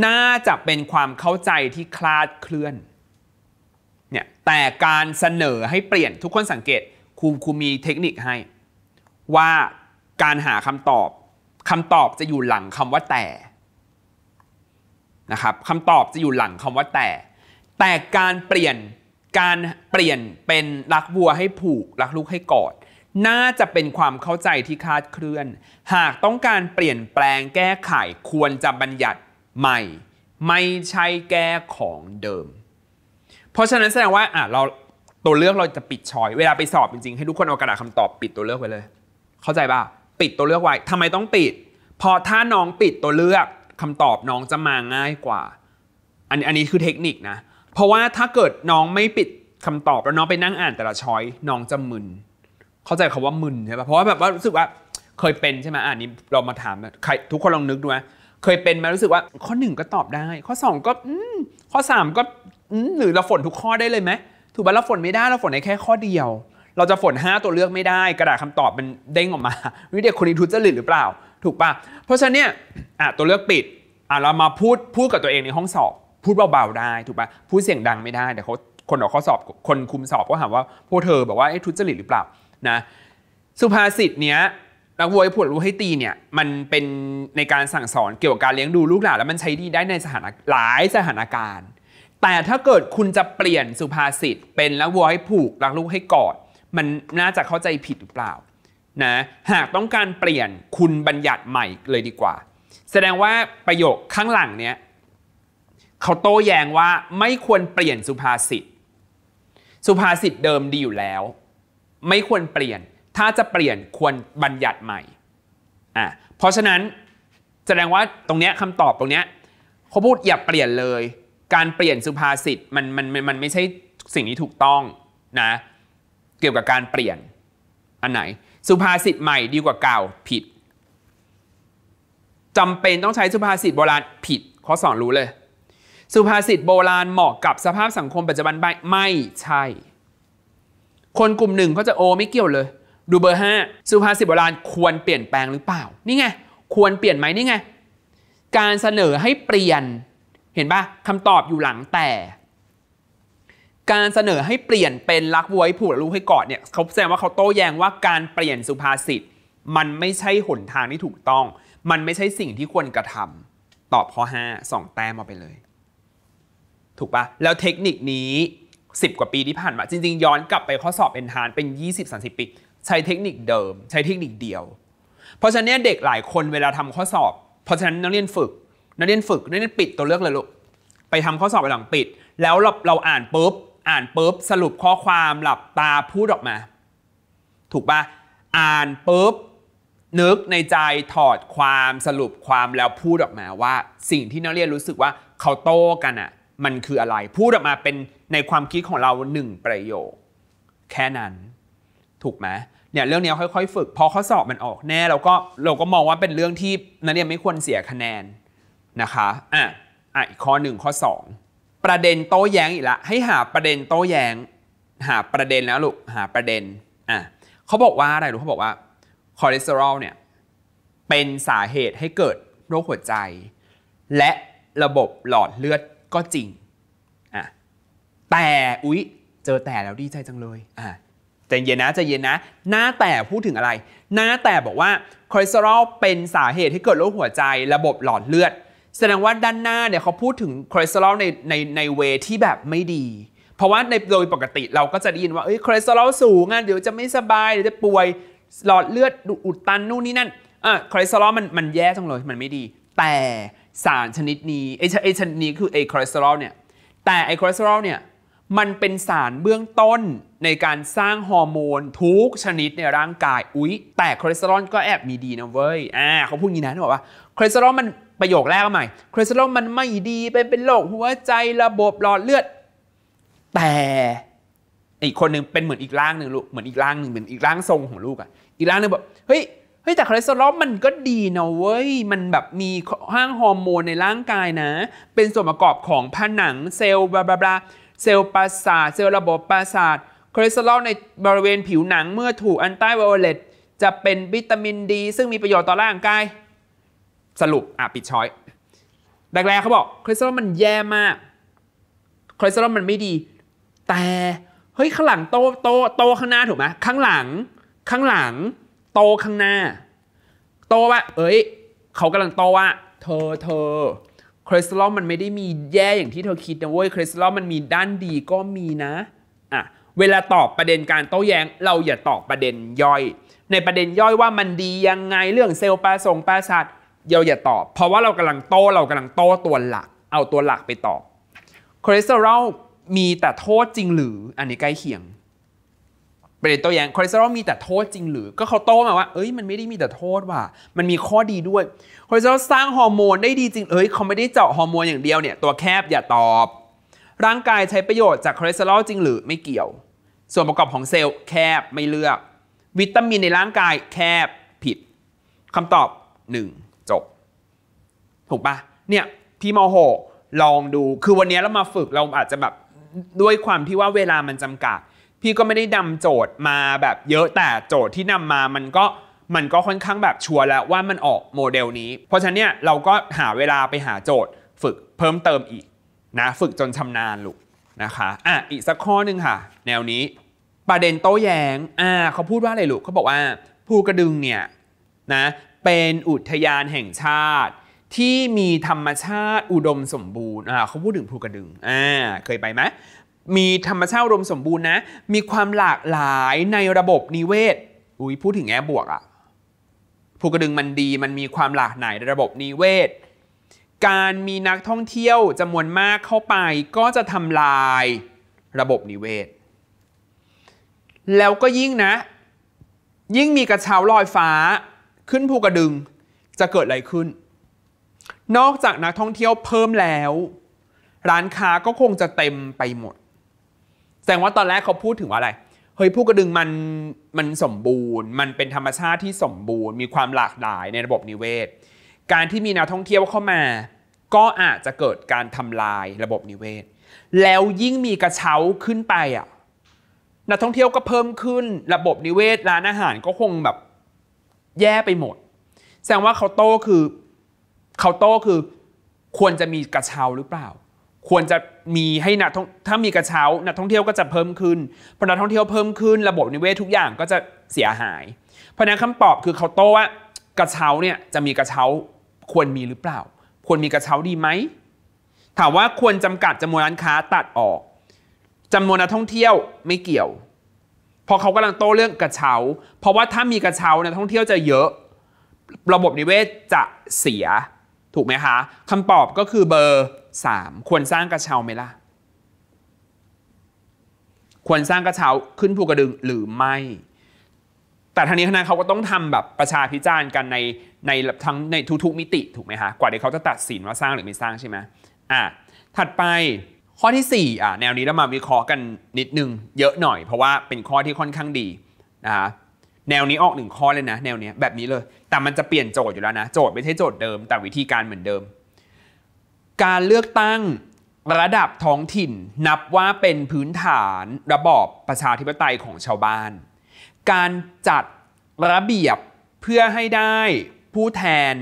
น่าจะเป็นความเข้าใจที่คลาดเคลื่อน เนี่ย แต่การเสนอให้เปลี่ยนทุกคนสังเกต ครูครูมีเทคนิคให้ ว่าการหาคำตอบคำตอบจะอยู่หลังคำว่าแต่ นะครับคำตอบจะอยู่หลังคำว่าแต่ แต่การเปลี่ยนการเปลี่ยนเป็นรักวัวให้ผูกรักลูกให้กอด น่าจะเป็นความเข้าใจที่คลาดเคลื่อน หากต้องการเปลี่ยนแปลงแก้ไขควรจะบัญญัติใหม่ไม่ใช่แก้ของเดิม เพราะฉะนั้นแสดงว่าอ่ะเราตัวเลือกเราจะปิดชอยเวลาไปสอบจริงๆให้ทุกคนเอากระดาษคำตอบปิดตัวเลือกไว้เลย เข้าใจป่ะปิดตัวเลือกไว้ทำไมต้องปิด พอถ้าน้องปิดตัวเลือกคำตอบน้องจะมาง่ายกว่าอันอันนี้คือเทคนิคนะ เพราะว่าถ้าเกิดน้องไม่ปิดคำตอบแล้วน้องไปนั่งอ่านแต่ละช้อยน้องจะมึน เข้าใจคาว่ามึนใช่ป่ะเพราะว่าแบบว่ารู้สึกว่าเคยเป็นใช่ไหมอ่านนี้เรามาถามใครทุกคนลองนึกดูนะเคยเป็นมารู้สึกว่าข้อ1ก็ตอบได้ ข้อ 2 ก็ข้อ3ก็หรือเราฝนทุกข้อได้เลยไหมถูกป่ะเราฝนไม่ได้เราฝนในแค่ข้อเดียว เราจะฝน5ตัวเลือกไม่ได้ กระดาษคำาตอบมันเด้งออกมาวิเดียคนนี้ทุจริตหรือเปล่า ถูกป่ะเพราะฉะนั้นเนี่ยตัวเลือกปิดเรามาพูดพูดกับตัวเองในห้องสอบ พูดเบาๆได้ ถูกป่ะพูดเสียงดังไม่ได้แต่เขาคนออกข้อสอบคนคุมสอบก็ถามว่าพวกเธอบอกว่าไอ้ทุจริตหรือเปล่านะสุภาษิตเนี้ยนักวัวผลรู้ให้ตีเนี่ยมันเป็นในการสั่งสอนเกี่ยวกับการเลี้ยงดูลูกหลานแล้วมันใช้ดีได้ในสถานหลายสถานการณ์ แต่ถ้าเกิดคุณจะเปลี่ยนสุภาษิตเป็นนักวัวให้ผูกรักลูกให้กอดมันน่าจะเข้าใจผิดหรือเปล่านะหากต้องการเปลี่ยนคุณบัญญัติใหม่เลยดีกว่า แสดงว่าประโยคข้างหลังเนี่ยเขาโต้แย้งว่าไม่ควรเปลี่ยนสุภาษิตสุภาษิตเดิมดีอยู่แล้ว ไม่ควรเปลี่ยนถ้าจะเปลี่ยนควรบัญญัติใหม่ อ่ะเพราะฉะนั้นแสดงว่าตรงเนี้ยคำตอบตรงเนี้ยเขาพูดอย่าเปลี่ยนเลย การเปลี่ยนสุภาษิตมันมันมันไม่ใช่สิ่งที่ถูกต้องนะเกี่ยวกับการเปลี่ยนอันไหน สุภาษิตใหม่ดีกว่าเก่าผิดจำเป็นต้องใช้สุภาษิตโบราณผิดข้อสอนรู้เลย สุภาษิตโบราณเหมาะกับสภาพสังคมปัจจุบันไม่ใช่ คนกลุ่มหนึ่งเขาจะโอไม่เกี่ยวเลยดูเบอร์5สุภาษิตโบราณควรเปลี่ยนแปลงหรือเปล่า นี่ไง ควรเปลี่ยนไหมนี่ไง การเสนอให้เปลี่ยน เห็นปะคำตอบอยู่หลังแต่ การเสนอให้เปลี่ยนเป็นรักไว้ผูกลูกให้กอดเนี่ยเขาแสดงว่าเขาโต้แย้งว่าการเปลี่ยนสุภาษิตมันไม่ใช่หนทางที่ถูกต้อง มันไม่ใช่สิ่งที่ควรกระทำ ตอบข้อ5งแต้มมาไปเลย ถูกปะแล้วเทคนิคนี้10กว่าปีที่ผ่านมาจริงๆย้อนกลับไปข้อสอบเอ็นทานเป็น 20-30ปีใช้เทคนิคเดิมใช้เทคนิคเดียว เพราะฉะนั้นเด็กหลายคนเวลาทำข้อสอบ เพราะฉะนั้นนักเรียนฝึก นักเรียนฝึกนักเรียนปิดตัวเลือกเลยลูกไปทำข้อสอบไปหลังปิด แล้วเราเราอ่านปุ๊บอ่านปุ๊บสรุปข้อความหลับตาพูดออกมา ถูกปะอ่านปุ๊บนึกในใจถอดความสรุปความแล้วพูดออกมาว่า สิ่งที่นักเรียนรู้สึกว่าเขาโต้กันอะ่ะ มันคืออะไรพูดออกมาเป็นในความคิดของเราหนึ่งประโยคแค่นั้น ถูกไหมเนี่ยเรื่องนี้ค่อยๆฝึกพอข้อสอบมันออก แน่เราก็เราก็มองว่าเป็นเรื่องที่นักเรียนไม่ควรเสียคะแนนนะคะอ่ะอ่ะอีกข้อหนึ่งข้อ2 ประเด็นโต้แย้งอีกละให้หาประเด็นโต้แย้งหาประเด็นแล้วลูกหาประเด็นอ่ะเขาบอกว่าอะไรลูกเขาบอกว่า คอเลสเตอรอลเนี่ยเป็นสาเหตุให้เกิดโรคหัวใจ และระบบหลอดเลือดก็จริงอ่ะแต่อุ๊ย เจอแต่แล้วดีใจจังเลยอ่ะจเย็นนะใจเย็นนะ หน้าแต่พูดถึงอะไรหน้าแต่บอกว่าคอเลสเตอรอลเป็นสาเหตุให้เกิดโรคหัวใจระบบหลอดเลือด แสดงว่าด้านหน้าเนี่ยเขาพูดถึงคอเลสเตอรอลในในในเวที่แบบไม่ดี เพราะว่าในโดยปกติเราก็จะได้ยินว่าเอ้ยคอเลสเตอรอลสูงอ่ะเดี๋ยวจะไม่สบายเดี๋ยวจะป่วยหลอดเลือดอุดตันนู่นนี่นั่นอ่ะคอเลสเตอรอลมันมันแย่จังเลยมันไม่ดี แต่สารชนิดนี้ไอชนิดนี้คือไอคอเลสเตอรอลเนี่ย แต่ไอคอเลสเตอรอลเนี่ยมันเป็นสารเบื้องต้นในการสร้างฮอร์โมนทุกชนิดในร่างกาย อุ๊ยแต่คอเลสเตอรอลก็แอบมีดีนะเว้ย อ่าเขาพูดงี้นะเขาบอกว่าคอเลสเตอรอลมันประโยคแรกใหม่ คอเลสเตอรอลมันไม่ดีเป็นเป็นโรคหัวใจระบบหลอดเลือด แต่ อีกคนหนึ่งเป็นเหมือนอีกร่างหนึ่งลูก เหมือนอีกร่างหนึ่งเหมือนอีกร่างทรงของลูกอ่ะ อีกร่างหนึ่งบอกเฮ้ย เฮ้ย แต่คอเลสเตอรอลมันก็ดีนะเว้ย มันแบบมีห้างฮอร์โมนในร่างกายนะ เป็นส่วนประกอบของผนังเซลล์บลาบลาบลาเซลล์ประสาทเซลล์ระบบประสาทคอเลสเตอรอลในบริเวณผิวหนังเมื่อถูก อันต้ไวโอเลตจะเป็นวิตามินดี ซึ่งมีประโยชน์ต่อร่างกาย สรุปอ่ะปิดช้อยแรกๆเขาบอกคอเลสเตอรอลมันแย่มากคอเลสเตอรอลมันไม่ดี แต่เฮ้ยข้างหลังโต โต โตข้างหน้าถูกไหมข้างหลัง ข้างหลัง โตข้างหน้า โตวะเอ้ยเขากำลังโตวะเธอเธอคอเลสเตอรอลมันไม่ได้มีแย่อย่างที่เธอคิดนะเว้ยคอเลสเตอรอลมันมีด้านดีก็มีนะอ่ะเวลาตอบประเด็นการโต้แย้งเราอย่าตอบประเด็นย่อย ในประเด็นย่อยว่ามันดียังไงเรื่องเซลล์ปลาส่งปลาสัตว์เราอย่าตอบเพราะว่าเรากำลังโต้เรากำลังโต้ตัวหลักเอาตัวหลักไปตอบคอเลสเตอรอลมีแต่โทษจริงหรืออันนี้ใกล้เคียงประเด็นตัวอยางคอเลสเตอรอลมีแต่โทษจริงหรือก็เขาโต้มาว่าเอ้ยมันไม่ได้มีแต่โทษว่ะมันมีข้อดีด้วยคอเลสเตอรอลสร้างฮอร์โมนได้ดีจริงเอ้ยเขาไม่ได้เจาะฮอร์โมนอย่างเดียวเนี่ยตัวแคบอย่าตอบร่างกายใช้ประโยชน์จากคอเลสเตอรอลจริงหรือไม่เกี่ยวส่วนประกอบของเซลล์แคบไม่เลือกวิตามินในร่างกายแคบผิดคำตอบ 1 จบถูกปะเนี่ยพี่มอหลองดูคือวันนี้เรามาฝึกเราอาจจะแบบด้วยความที่ว่าเวลามันจำกัดพี่ก็ไม่ได้นำโจทย์มาแบบเยอะแต่โจทย์ที่นำมามันก็มันก็ค่อนข้างแบบชัวร์แล้วว่ามันออกโมเดลนี้ เพราะฉะนั้นเนี่ยเราก็หาเวลาไปหาโจทย์ฝึกเพิ่มเติมอีกนะฝึกจนชำนาญลูกนะคะอ่ะอีกสักข้อหนึ่งค่ะ แนวนี้ประเด็นโต้แยง้งอ่าเขาพูดว่าอะไรลูกเขาบอกว่าภูกระดึงเนี่ยนะเป็นอุทยานแห่งชาติ ที่มีธรรมชาติอุดมสมบูรณ์อ่าเขาพูดถึงภูกระดึงอ่าเคยไปไหมมีธรรมชาติรวมสมบูรณ์นะ มีความหลากหลายในระบบนิเวศ อุ้ยพูดถึงแอบบวกอะภูกระดึงมันดี มันมีความหลากหลายในระบบนิเวศ การมีนักท่องเที่ยวจำนวนมากเข้าไปก็จะทำลายระบบนิเวศ แล้วก็ยิ่งนะ ยิ่งมีกระเช้าลอยฟ้าขึ้นภูกระดึงจะเกิดอะไรขึ้น นอกจากนักท่องเที่ยวเพิ่มแล้ว ร้านค้าก็คงจะเต็มไปหมดแสดงว่าตอนแรกเขาพูดถึงว่าอะไร เฮ้ยผู้กระดึงมันมันสมบูรณ์ มันเป็นธรรมชาติที่สมบูรณ์ มีความหลากหลายในระบบนิเวศ การที่มีนักท่องเที่ยวเข้ามา ก็อาจจะเกิดการทำลายระบบนิเวศ แล้วยิ่งมีกระเช้าขึ้นไปอ่ะนักท่องเที่ยวก็เพิ่มขึ้นระบบนิเวศร้านอาหารก็คงแบบแย่ไปหมด แสดงว่าเขาโตคือเขาโตคือควรจะมีกระเช้าหรือเปล่าควรจะมีให้นักท่องถ้ามีกระเช้านักท่องเที่ยวก็จะเพิ่มขึ้นพอนักท่องเที่ยวเพิ่มขึ้นระบบนิเวศทุกอย่างก็จะเสียหาย เพราะนั้นคำตอบ คือเขาโต้ว่ากระเช้าเนี่ยจะมีกระเช้าควรมีหรือเปล่า ควรมีกระเช้าดีไหม ถามว่าควรจำกัดจำนวนร้านค้าตัดออก จำนวนนักท่องเที่ยวไม่เกี่ยว พอเขากำลังโต้เรื่องกระเช้า เพราะว่าถ้ามีกระเช้านักท่องเที่ยวจะเยอะ ระบบนิเวศจะเสียถูกไหมคะคำตอบก็คือเบอร์ 3 ควรสร้างกระเช้าไหมล่ะควรสร้างกระเช้าขึ้นภูกระดึงหรือไม่ แต่ทางนี้ทนายเขาก็ต้องทำแบบประชาพิจารณ์กันในในทั้งในทุกๆมิติถูกไหมคะกว่าที่เขาจะตัดสินว่าสร้างหรือไม่สร้างใช่ไหมอ่ะถัดไปข้อที่ 4อ่ะแนวนี้เรามาวิเคราะห์กันนิดนึงเยอะหน่อย เพราะว่าเป็นข้อที่ค่อนข้างดีนะคะแนวนี้ออกหนึ่งข้อเลยนะ แนวนี้แบบนี้เลยแต่มันจะเปลี่ยนโจทย์อยู่แล้วนะ โจทย์ไม่ใช่โจทย์เดิม แต่วิธีการเหมือนเดิม การเลือกตั้งระดับท้องถิ่นนับว่าเป็นพื้นฐานระบอบประชาธิปไตยของชาวบ้าน การจัดระเบียบเพื่อให้ได้ผู้แทน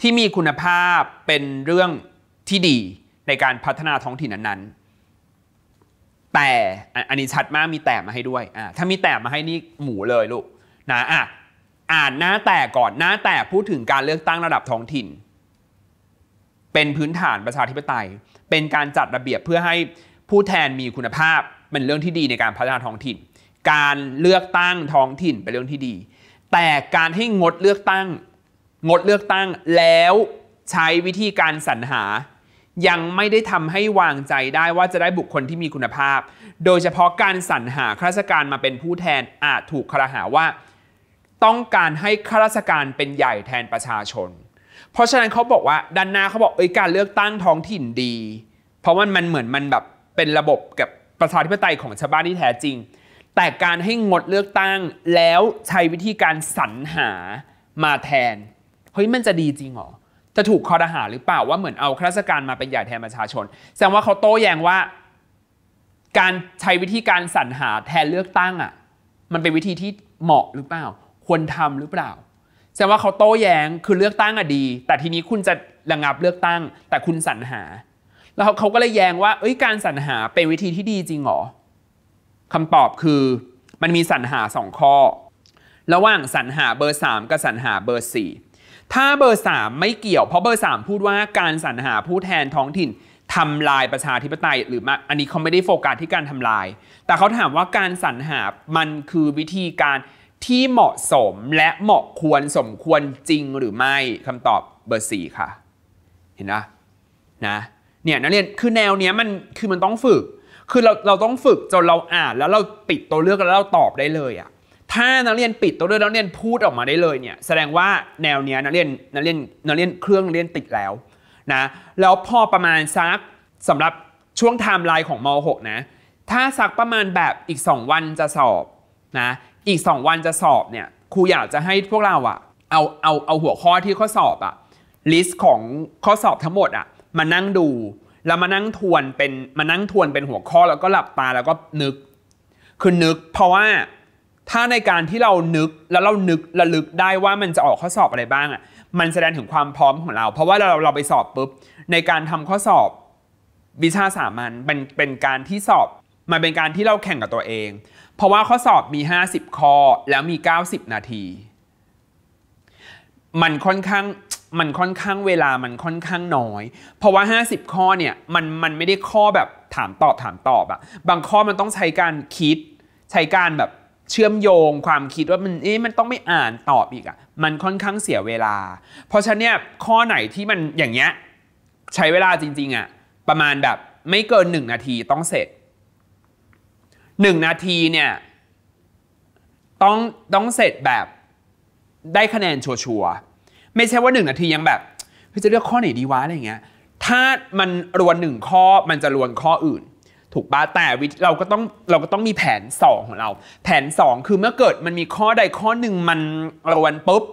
ที่มีคุณภาพเป็นเรื่องที่ดีในการพัฒนาท้องถิ่นนั้นๆแต่อันนี้ชัดมากมีแต่มาให้ด้วยอ่าถ้ามีแต่มาให้นี่หมูเลยลูกนะอ่ะ อ่านหน้าแต่ก่อนหน้าแต่พูดถึงการเลือกตั้งระดับท้องถิ่น เป็นพื้นฐานประชาธิปไตย เป็นการจัดระเบียบเพื่อให้ผู้แทนมีคุณภาพเป็นเรื่องที่ดีในการพัฒนาท้องถิ่น การเลือกตั้งท้องถิ่นเป็นเรื่องที่ดี แต่การให้งดเลือกตั้งงดเลือกตั้งแล้วใช้วิธีการสรรหายังไม่ได้ทำให้วางใจได้ว่าจะได้บุคคลที่มีคุณภาพ โดยเฉพาะการสรรหาข้าราชการมาเป็นผู้แทนอาจถูกคราหาว่า ต้องการให้ข้าราชการเป็นใหญ่แทนประชาชน เพราะฉะนั้นเขาบอกว่าด้านหน้าเขาบอกเอ้ยการเลือกตั้งท้องถิ่นดี เพราะมันมันเหมือนมันแบบเป็นระบบกับประชาธิปไตยของชาวบ้านที่แท้จริง แต่การให้งดเลือกตั้งแล้วใช้วิธีการสรรหามาแทนเฮ้ยมันจะดีจริงหรอจะถูกคอรหาหรือเปล่าว่าเหมือนเอาข้าราชการมาเป็นใหญ่แทนประชาชนแสดงว่าเขาโต้แย้งว่า การใช้วิธีการสรรหาแทนเลือกตั้งอ่ะ มันเป็นวิธีที่เหมาะหรือเปล่า ควรทำหรือเปล่าแสดงว่าเขาโต้แย้งคือเลือกตั้งอ่ะดี แต่ทีนี้คุณจะระงับเลือกตั้ง แต่คุณสรรหา แล้วเขาก็เลยแย้งว่าเอ้ยการสรรหาเป็นวิธีที่ดีจริงหรอคำตอบคือมันมีสรรหาสองข้อ ระหว่างสรรหาเบอร์3กับสรรหาเบอร์4ถ้าเบอร์3ไม่เกี่ยวเพราะเบอร์3พูดว่าการสรรหาผู้แทนท้องถิ่นทำลายประชาธิปไตย หรือมาอันนี้เขาไม่ได้โฟกัสที่การทำลาย แต่เขาถามว่าการสรรหา มันคือวิธีการที่เหมาะสมและเหมาะควรสมควรจริงหรือไม่คำตอบเบอร์4ค่ะเห็นหะนะเนี่ยนักเรียนคือแนวเนี้ยมันคือมันต้องฝึก คือเราเราต้องฝึกจนเราอ่านแล้วเราติดตัวเลือกแล้วเราตอบได้เลยอะ่ะถ้านักเรียนปิดตัวด้วยนักเรียนพูดออกมาได้เลยเนี่ยแสดงว่าแนวเนี้ยนักเรียนนักเรียนนักเรียนเครื่องเรียนติดแล้วนะแล้วพอประมาณสักสำหรับช่วงไทม์ไลน์ของม .6 นะ ถ้าสักประมาณแบบอีก 2 วันจะสอบนะอีก 2 วันจะสอบเนี่ยครูอยากจะให้พวกเราอะเอาเอาเอาหัวข้อที่ข้อสอบอะลิสต์ของข้อสอบทั้งหมดอะมานั่งดู แล้วมานั่งทวนเป็นมานั่งทวนเป็นหัวข้อแล้วก็หลับตาแล้วก็นึกคือนึก เพราะว่าถ้าในการที่เรานึกแล้วเรานึกระลึกได้ว่ามันจะออกข้อสอบอะไรบ้างอ่ะ มันแสดงถึงความพร้อมของเรา เพราะว่าเราเราไปสอบปุ๊บในการทำข้อสอบวิชาสามัญเป็นเป็นการที่สอบ มันเป็นการที่เราแข่งกับตัวเอง เพราะว่าข้อสอบมี 50ข้อแล้วมี 90 นาที มันค่อนข้างมันค่อนข้างเวลามันค่อนข้างน้อย เพราะว่า 50 ข้อเนี่ยมันมันไม่ได้ข้อแบบถามตอบถามตอบอะบางข้อมันต้องใช้การคิด ใช้การแบบเชื่อมโยงความคิดว่ามันเอ๊ะมันต้องไม่อ่านตอบอีกอะ่ะมันค่อนข้างเสียเวลา เพราะฉะนั้นเนี่ยข้อไหนที่มันอย่างเงี้ยใช้เวลาจริงๆอะ่ะ ประมาณแบบไม่เกินหนึ่งนาทีต้องเสร็จหนึ่งนาทีเนี่ยต้องต้องเสร็จแบบได้คะแนนชัวร์ไม่ใช่ว่าหนึ่งนาทียังแบบจะเลือกข้อไหนดีวะอะไรเงี้ยถ้ามันรวนหนึ่งข้อมันจะรวนข้ออื่นถูกปะแต่เราก็ต้องเราก็ต้องมีแผน 2 ของเรา แผน 2 คือเมื่อเกิดมันมีข้อใดข้อหนึ่งมันรวนปุ๊บ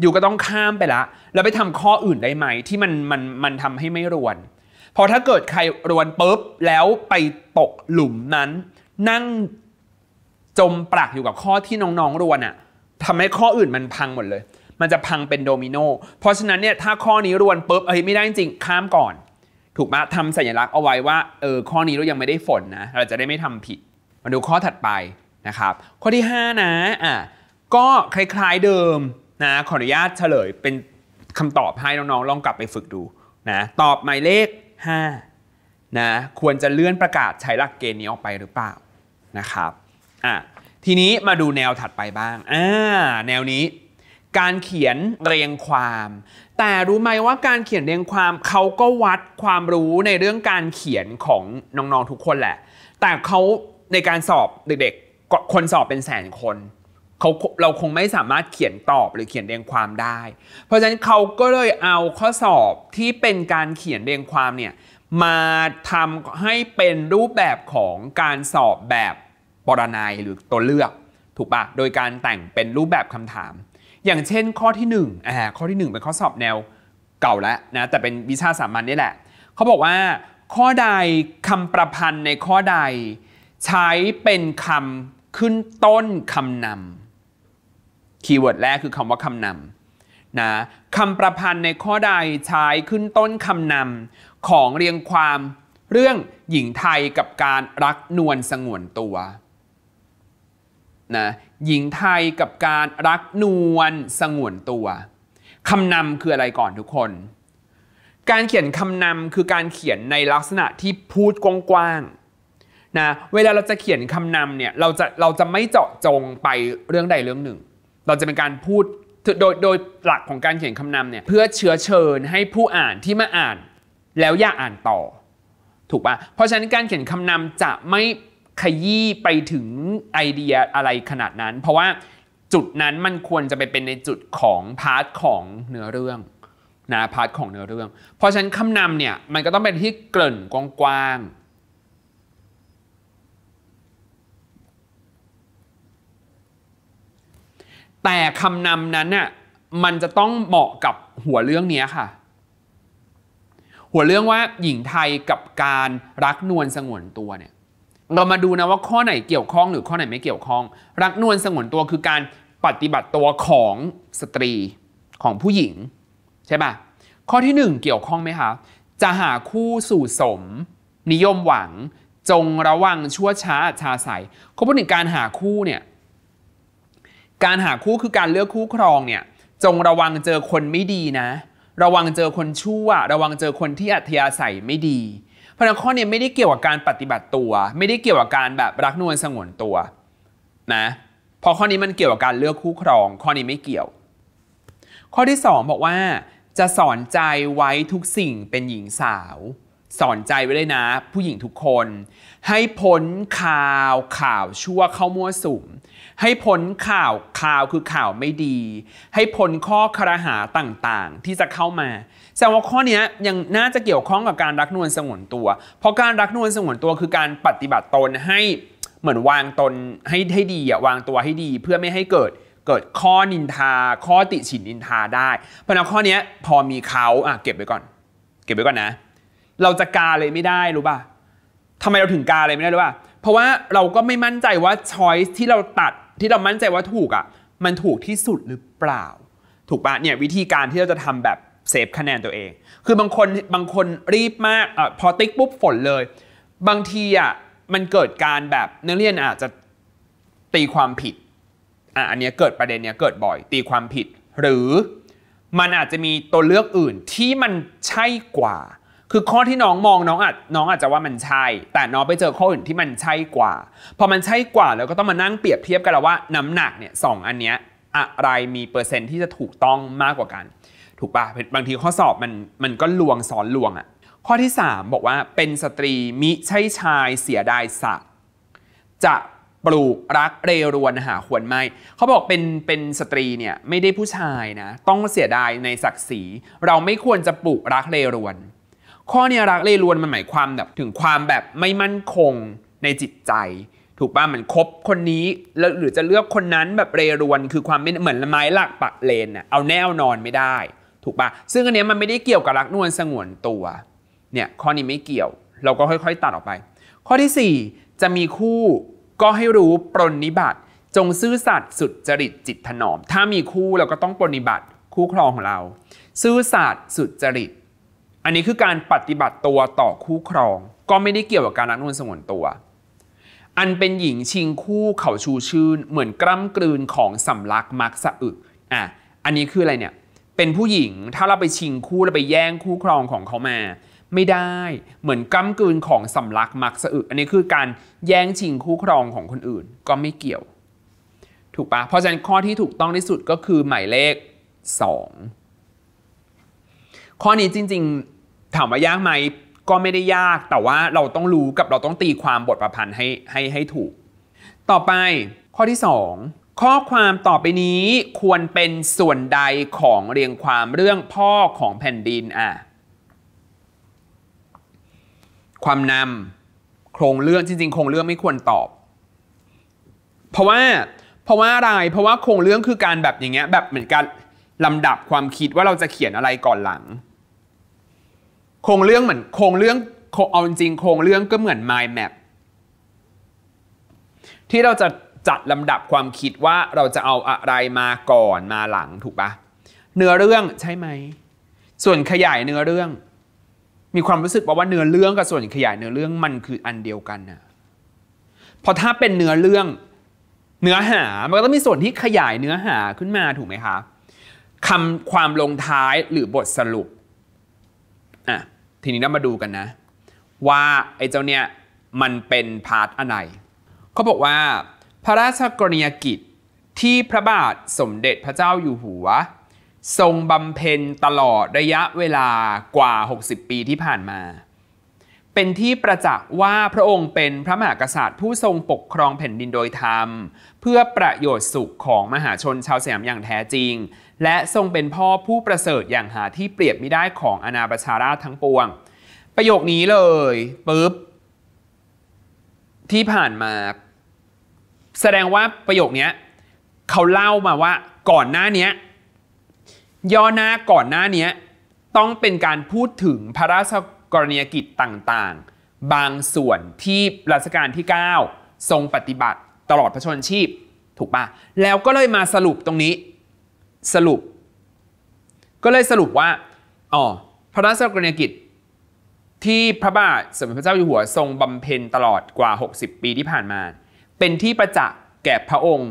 อยู่ก็ต้องข้ามไปละแล้วไปทำข้ออื่นได้ไหมที่มันมันมันทำให้ไม่รวนพอถ้าเกิดใครรวนปุ๊บแล้วไปตกหลุมนั้น นั่งจมปลักอยู่กับข้อที่น้องๆ รวนอะ่ะทำให้ข้ออื่นมันพังหมดเลย มันจะพังเป็นโดมิโนเพราะฉะนั้นเนี่ยถ้าข้อนี้รวนปุ๊บเฮ้ยไม่ได้จริงข้ามก่อนถูกไหมทำสัญลักษณ์เอาไว้ว่าเออข้อนี้เรายังไม่ได้ฝนนะเราจะได้ไม่ทำผิดมาดูข้อถัดไปนะครับข้อที่ 5นะอ่ะก็คล้ายๆเดิมนะขออนุญาตเฉลยเป็นคำตอบให้น้องๆ ลองกลับไปฝึกดูนะตอบหมายเลข5นะควรจะเลื่อนประกาศใช้หลักเกณฑ์นี้ออกไปหรือเปล่านะครับอ่ะทีนี้มาดูแนวถัดไปบ้างอ่าแนวนี้ การเขียนเรียงความแต่รู้ไหมว่าการเขียนเรียงความเขาก็วัดความรู้ในเรื่องการเขียนของน้องๆทุกคนแหละ แต่เขาในการสอบเด็กๆคนสอบเป็นแสนคนเขาเราคงไม่สามารถเขียนตอบหรือเขียนเรียงความได้ เพราะฉะนั้นเขาก็เลยเอาข้อสอบที่เป็นการเขียนเรียงความเนี่ยมาทำให้เป็นรูปแบบของการสอบแบบปรนัยหรือตัวเลือกถูกปะโดยการแต่งเป็นรูปแบบคำถามอย่างเช่นข้อที่1อ่า ข้อที่1เป็นข้อสอบแนวเก่าแล้วนะ แต่เป็นวิชาสามัญนี่แหละ เขาบอกว่า ข้อใดคำประพันธ์ในข้อใด ใช้เป็นคำขึ้นต้นคำนำคีย์เวิร์ดแรกคือคำว่าคำนำนะคำประพันธ์ในข้อใดใช้ขึ้นต้นคำนำของเรียงความเรื่องหญิงไทยกับการรักนวลสงวนตัว นะหญิงไทยกับการรักนวลสงวนตัวคำนำคืออะไรก่อนทุกคน การเขียนคำนำคือการเขียนในลักษณะที่พูดกว้างๆนะเวลาเราจะเขียนคำนำเนี่ย เราจะเราจะไม่เจาะจงไปเรื่องใดเรื่องหนึ่ง เราจะเป็นการพูดโดยโดยหลักของการเขียนคำนำเนี่ยเพื่อเชื้อเชิญให้ผู้อ่านที่มาอ่านแล้วอยากอ่านต่อ ถูกปะ่ะ เพราะฉะนั้นการเขียนคำนำจะไม่ขยี้ไปถึงไอเดียอะไรขนาดนั้น เพราะว่าจุดนั้นมันควรจะไปเป็นในจุดของพาร์ทของเนื้อเรื่องนะพาร์ทของเนื้อเรื่อง เพราะฉะนั้นคำนำเนี่ยมันก็ต้องเป็นที่เกริ่นกว้างแต่คำนำนั้นน่ะมันจะต้องเหมาะกับหัวเรื่องนี้ค่ะ หัวเรื่องว่าหญิงไทยกับการรักนวลสงวนตัวเนี่ยเรามาดูนะว่าข้อไหนเกี่ยวข้อง หรือข้อไหนไม่เกี่ยวข้อง รักนวลสงวนตัวคือการปฏิบัติตัวของสตรีของผู้หญิง ใช่ปะข้อที่ 1 เกี่ยวข้องไหมคะ จะหาคู่สู่สม นิยมหวัง จงระวังชั่วช้าชาใสเขาพูดถึงการหาคู่เนี่ยการหาคู่คือการเลือกคู่ครองเนี่ยจงระวังเจอคนไม่ดีนะ ระวังเจอคนชั่ว ระวังเจอคนที่อัธยาศัยไม่ดีเพราะนั้นข้อนี้ไม่ได้เกี่ยวกับการปฏิบัติตัว ไม่ได้เกี่ยวกับการแบบรักนวลสงวนตัวนะพอข้อนี้มันเกี่ยวกับการเลือกคู่ครอง ข้อนี้ไม่เกี่ยว ข้อที่2บอกว่า จะสอนใจไว้ทุกสิ่งเป็นหญิงสาว สอนใจไว้เลยนะ ผู้หญิงทุกคน ให้พ้นข่าวข่าวชั่วเข้ามั่วสุมให้พ้นข่าวข่าวคือข่าวไม่ดี ให้พ้นข้อครหาต่าง ๆ ที่จะเข้ามาแสดงว่าข้อนี้ยังน่าจะเกี่ยวข้องกับการรักนวลสงวนตัว เพราะการรักนวลสงวนตัวคือการปฏิบัติตนให้เหมือนวางตนให้ให้ดีอะวางตัวให้ดี เพื่อไม่ให้เกิดเกิดข้อนินทาข้อติฉินนินทาได้ เพราะนั้นข้อนี้พอมีเขาอะเก็บไว้ก่อน เก็บไว้ก่อนนะ เราจะกาเลยไม่ได้รู้ป่ะทำไมเราถึงกาเลยไม่ได้รู้ป่ะเพราะว่าเราก็ไม่มั่นใจว่าช้อยที่เราตัดที่เรามั่นใจว่าถูกอ่ะมันถูกที่สุดหรือเปล่า ถูกป่ะเนี่ยวิธีการที่เราจะทำแบบเซฟคะแนนตัวเอง คือบางคนบางคนรีบมากอพอติ๊กปุ๊บฝนเลย บางทีอ่ะมันเกิดการแบบนักเรียนอาจจะตีความผิดอ่ะอันนี้เกิดประเด็นเนี้ยเกิดบ่อยตีความผิด หรือมันอาจจะมีตัวเลือกอื่นที่มันใช่กว่า คือข้อที่น้องมองน้องอาจน้องอาจจะว่ามันใช่ แต่น้องไปเจอข้ออื่นที่มันใช่กว่า พอมันใช่กว่าแล้วก็ต้องมานั่งเปรียบเทียบกันแล้วว่าน้ำหนักเนี่ยสองอันเนี้ยอะไรมีเปอร์เซ็นต์ที่จะถูกต้องมากกว่ากันถูกปะบางทีข้อสอบมันมันก็ลวงสอนลวงอะ่ะข้อที่ 3 บอกว่าเป็นสตรีมิใช่ชายเสียดายสักจะปลูกรักเรรวนหาควรไม่ เขาบอกเป็นเป็นสตรีเนี่ยไม่ได้ผู้ชายนะต้องเสียดายในศักดิ์ศรี เราไม่ควรจะปลูกรักเรรวน ข้อเนี้ยรักเรรวนมันหมายความแบบถึงความแบบไม่มั่นคงในจิตใจ ถูกป่ะเหมือนคบคนนี้แล้วหรือจะเลือกคนนั้นแบบเรรวนคือความเป็นเหมือนไม้หลักปักเลนอะเอาแน่นอนไม่ได้ถูกปะซึ่งอันนี้มันไม่ได้เกี่ยวกับรักนวลสงวนตัวเนี่ยข้อนี้ไม่เกี่ยว เราก็ค่อย ๆตัดออกไป ข้อที่ 4 จะมีคู่ก็ให้รู้ปรนนิบัติ จงซื่อสัตย์สุดจริตจิตถนอมถ้ามีคู่เราก็ต้องปรนนิบัติคู่ครองของเรา ซื่อสัตย์สุดจริต อันนี้คือการปฏิบัติตัวต่อคู่ครอง ก็ไม่ได้เกี่ยวกับการรักนวลสงวนตัว อันเป็นหญิงชิงคู่เขาชูชื่นเหมือนกล้ำกลืนของสำลักมักสะอึกอ่ะอันนี้คืออะไรเนี่ยเป็นผู้หญิงถ้าเราไปชิงคู่เราไปแย่งคู่ครองของเขามา ไม่ได้เหมือนกั้มกืนของสำลักมักสะอึกอันนี้คือการแย่งชิงคู่ครองของคนอื่นก็ไม่เกี่ยว ถูกปะเพราะฉะนั้นข้อที่ถูกต้องที่สุดก็คือหมายเลข 2 ข้อนี้จริงๆถามว่ายากไหมก็ไม่ได้ยาก แต่ว่าเราต้องรู้กับเราต้องตีความบทประพันธ์ให้ให้ให้ถูก ต่อไปข้อที่ 2ข้อความต่อไปนี้ควรเป็นส่วนใดของเรียงความเรื่องพ่อของแผ่นดินอ่ะความนำโครงเรื่องจริงๆโครงเรื่องไม่ควรตอบ เพราะว่าเพราะว่าอะไรเพราะว่าโครงเรื่องคือการแบบอย่างเงี้ยแบบเหมือนกันลำดับความคิดว่าเราจะเขียนอะไรก่อนหลังโครงเรื่องเหมือนโครงเรื่องเอาจริงโครงเรื่องก็เหมือน mind map ที่เราจะจัดลำดับความคิดว่าเราจะเอาอะไรมาก่อนมาหลังถูกปะเนื้อเรื่องใช่ไหมส่วนขยายเนื้อเรื่อง มีความรู้สึกว่าเนื้อเรื่องกับส่วนขยายเนื้อเรื่องมันคืออันเดียวกันนะพอถ้าเป็นเนื้อเรื่องเนื้อหามันก็ต้องมีส่วนที่ขยายเนื้อหาขึ้นมาถูกไหมคะคำความลงท้ายหรือบทสรุปอ่ะทีนี้เรามาดูกันนะ ว่าไอ้เจ้าเนี่ยมันเป็นพาร์ทอะไรเขาบอกว่าพระราชกรณียกิจที่พระบาทสมเด็จพระเจ้าอยู่หัว ทรงบำเพ็ญตลอดระยะเวลากว่า 60 ปีที่ผ่านมา เป็นที่ประจักษ์ว่าพระองค์เป็นพระมหากษัตริย์ผู้ทรงปกครองแผ่นดินโดยธรรมเพื่อประโยชน์สุขของมหาชนชาวสยามอย่างแท้จริง และทรงเป็นพ่อผู้ประเสริฐอย่างหาที่เปรียบไม่ได้ของอาณาประชาราชทั้งปวง ประโยคนี้เลยปึ๊บที่ผ่านมาแสดงว่าประโยคนี้เขาเล่ามาว่าก่อนหน้านี้ย่อหน้าก่อนหน้านี้ต้องเป็นการพูดถึงพระราชกรณียกิจต่างๆ บางส่วนที่รัชกาลที่ 9 ทรงปฏิบัติตลอดพระชนชีพถูกปะแล้วก็เลยมาสรุปตรงนี้ สรุป ก็เลยสรุปว่าอ๋อพระราชกรณียกิจ ที่พระบาทสมเด็จพระเจ้าอยู่หัวทรงบำเพ็ญตลอดกว่า 60 ปีที่ผ่านมาเป็นที่ประจักษ์แก่พระองค์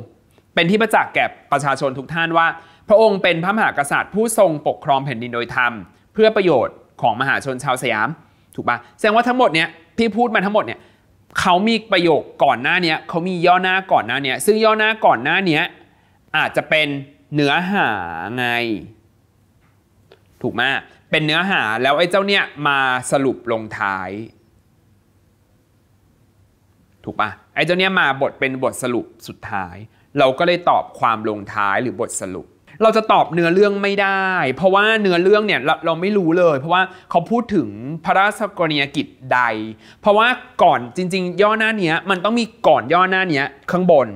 เป็นที่ประจักษ์แก่ประชาชนทุกท่านว่าพระองค์เป็นพระมหากษัตริย์ผู้ทรงปกครองแผ่นดินโดยธรรม เพื่อประโยชน์ของมหาชนชาวสยาม ถูกปะแสดงว่าทั้งหมดเนี้ยที่พูดมาทั้งหมดเนี่ยเขามีประโยคก่อนหน้าเนี้ยเขามีย่อหน้าก่อนหน้าเนี้ยซึ่งย่อหน้าก่อนหน้าเนี้ยอาจจะเป็นเนื้อหาไง ถูกไหมเป็นเนื้อหาแล้วไอ้เจ้าเนี่ยมาสรุปลงท้ายถูกปะไอ้เจ้าเนี้ยมาบทเป็นบทสรุปสุดท้าย เราก็เลยตอบความลงท้ายหรือบทสรุป เราจะตอบเนื้อเรื่องไม่ได้ เพราะว่าเนื้อเรื่องเนี่ยเราเราไม่รู้เลย เพราะว่าเขาพูดถึงพระราชกรณียกิจใด เพราะว่าก่อนจริงๆ ย่อหน้าเนี้ยมันต้องมีก่อนย่อหน้าเนี้ย ข้างบน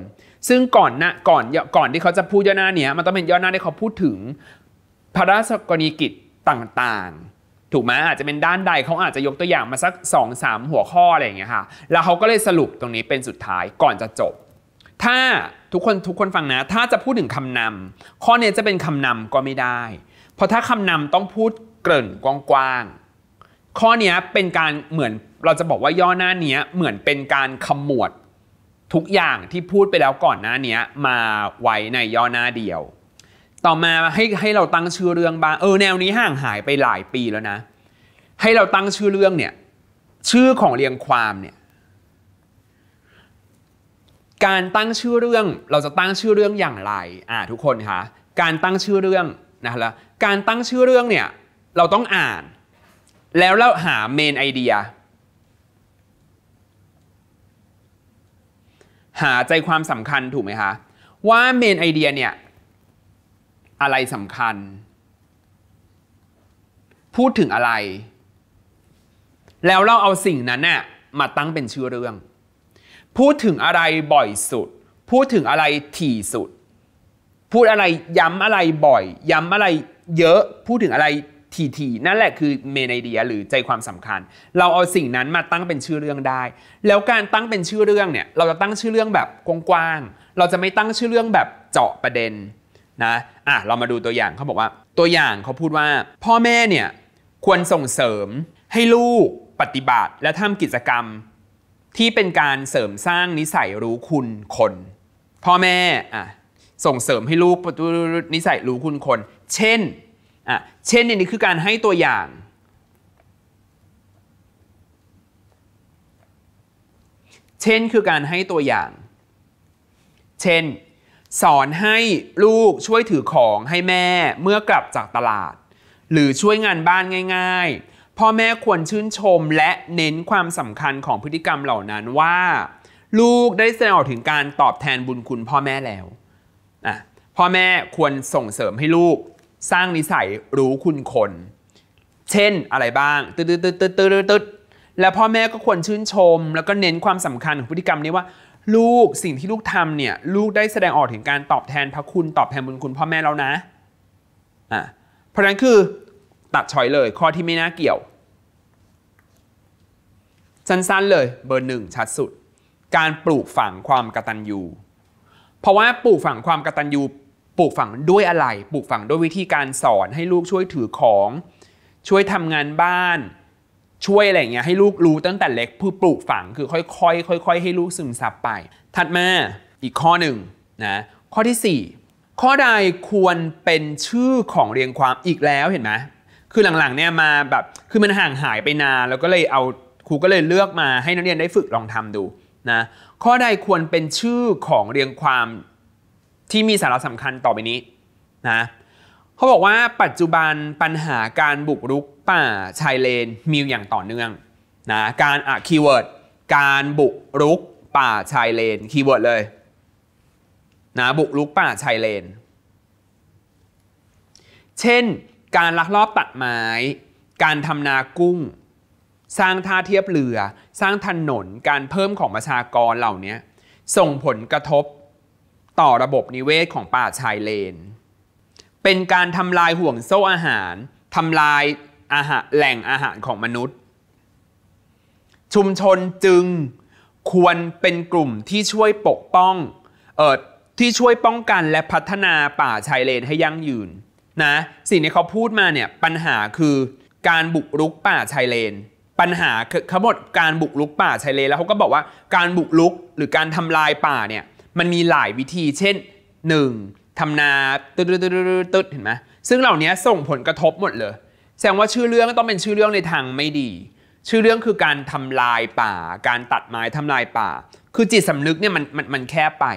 ซึ่งก่อนนะก่อนก่อนที่เขาจะพูดย่อหน้าเนี้ย มันต้องเป็นย่อหน้าที่เขาพูดถึงพระราชกรณียกิจต่างๆถูกไหมอาจจะเป็นด้านใดเขาอาจจะยกตัวอย่างมาสัก2สหัวข้ออะไรอย่างเงี้ยค่ะแล้วเขาก็เลยสรุปตรงนี้เป็นสุดท้ายก่อนจะจบ ถ้าทุกคนทุกคนฟังนะ ถ้าจะพูดถึงคำนำข้อนี้จะเป็นคำนำก็ไม่ได้ เพราะถ้าคำนำต้องพูดเกริ่นกว้างๆข้อนี้เป็นการเหมือนเราจะบอกว่าย่อหน้านี้เหมือนเป็นการขมวดทุกอย่างที่พูดไปแล้วก่อนหน้านี้มาไว้ในย่อหน้าเดียวต่อมาให้ให้เราตั้งชื่อเรื่องบ้างเออแนวนี้ห่างหายไปหลายปีแล้วนะให้เราตั้งชื่อเรื่องเนี่ยชื่อของเรียงความเนี่ยการตั้งชื่อเรื่องเราจะตั้งชื่อเรื่องอย่างไรอ่าทุกคนคะ การตั้งชื่อเรื่องนะครับการตั้งชื่อเรื่องเนี่ยเราต้องอ่าน แล้วเราหาเมนไอเดีย หาใจความสำคัญถูกไหมคะ ว่าเมนไอเดียเนี่ยอะไรสำคัญ พูดถึงอะไร แล้วเราเอาสิ่งนั้นน่ะมาตั้งเป็นชื่อเรื่อง พูดถึงอะไรบ่อยสุด พูดถึงอะไรถี่สุด พูดอะไรย้ำอะไรบ่อย ย้ำอะไรเยอะ พูดถึงอะไรทีๆนั่นแหละคือเมนไอเดียหรือใจความสำคัญ เราเอาสิ่งนั้นมาตั้งเป็นชื่อเรื่องได้ แล้วการตั้งเป็นชื่อเรื่องเนี่ย เราจะตั้งชื่อเรื่องแบบกว้างๆ เราจะไม่ตั้งชื่อเรื่องแบบเจาะประเด็นนะอ่ะเรามาดูตัวอย่างเขาบอกว่าตัวอย่างเขาพูดว่า พ่อแม่เนี่ยควรส่งเสริมให้ลูกปฏิบัติและทำกิจกรรม ที่เป็นการเสริมสร้างนิสัยรู้คุณคน พ่อแม่อ่ะส่งเสริมให้ลูกนิสัยรู้คุณคน เช่นอ่ะเช่นนี่คือการให้ตัวอย่าง เช่นคือการให้ตัวอย่าง เช่นสอนให้ลูกช่วยถือของให้แม่เมื่อกลับจากตลาด หรือช่วยงานบ้านง่ายๆ พ่อแม่ควรชื่นชมและเน้นความสำคัญของพฤติกรรมเหล่านั้นว่า ลูกได้แสดงออกถึงการตอบแทนบุญคุณพ่อแม่แล้วะพ่อแม่ควรส่งเสริมให้ลูกสร้างนิสัยรู้คุณคน เช่นอะไรบ้าง ตึ๊ดตึ๊ดตึ๊ดตึ๊ดตึ๊ดและพ่อแม่ก็ควรชื่นชม แล้วก็เน้นความสำคัญของพฤติกรรมนี้ว่าลูกสิ่งที่ลูกทำเนี่ย ลูกได้แสดงออกถึงการตอบแทนพระคุณตอบแทนบุญคุณพ่อแม่แล้วนะอ่าเพราะนั้นคือตัดชอยเลยข้อที่ไม่น่าเกี่ยวสั้นๆเลย เบอร์หนึ่ง ชัดสุด การปลูกฝังความกตัญญูเพราะว่าปลูกฝังความกตัญญูปลูกฝังด้วยอะไร ปลูกฝังด้วยวิธีการสอนให้ลูกช่วยถือของ ช่วยทำงานบ้านช่วยอะไรเงี้ยให้ลูกรู้ตั้งแต่เล็กเพื่อปลูกฝังคือ ค่อยๆ ค่อยๆให้ลูกซึมซับไป ถัดมาอีกข้อหนึ่งนะข้อที่ 4 ข้อใดควรเป็นชื่อของเรียงความอีกแล้วเห็นไหมคือหลังๆเนี่ยมาแบบคือมันห่างหายไปนานแล้วก็เลยเอาครูก็เลยเลือกมาให้นักเรียนได้ฝึกลองทำดูนะข้อใดควรเป็นชื่อของเรียงความที่มีสาระสำคัญต่อไปนี้นะเขาบอกว่าปัจจุบันปัญหาการบุกรุกป่าชายเลนมีอย่างต่อเนื่อง นะการอะคีย์เวิร์ดการบุกรุกป่าชายเลนคีย์เวิร์ดเลยนะบุกรุกป่าชายเลน เช่นการลักลอบตัดไม้ การทำนากุ้ง สร้างท่าเทียบเรือ สร้างถนนการเพิ่มของประชากรเหล่านี้ส่งผลกระทบต่อระบบนิเวศของป่าชายเลน เป็นการทำลายห่วงโซ่อาหารทำลายอาหารแหล่งอาหารของมนุษย์ ชุมชนจึงควรเป็นกลุ่มที่ช่วยปกป้องเออที่ช่วยป้องกันและพัฒนาป่าชายเลนให้ยั่งยืนนะสิ่งที่เขาพูดมาเนี่ยปัญหาคือการบุกรุกป่าชายเลน ปัญหาคือขบวนการบุกรุกป่าชายเลนแล้วเขาก็บอกว่าการบุกรุกหรือการทำลายป่าเนี่ยมันมีหลายวิธีเช่น 1. ทำนาตึ๊ดตึ๊ดตึ๊ดเห็นไหมซึ่งเหล่านี้ส่งผลกระทบหมดเลยแสดงว่าชื่อเรื่องต้องเป็นชื่อเรื่องในทางไม่ดี ชื่อเรื่องคือการทำลายป่า การตัดไม้ทำลายป่า คือจิตสำนึกเนี่ยมันมันมันแคบไป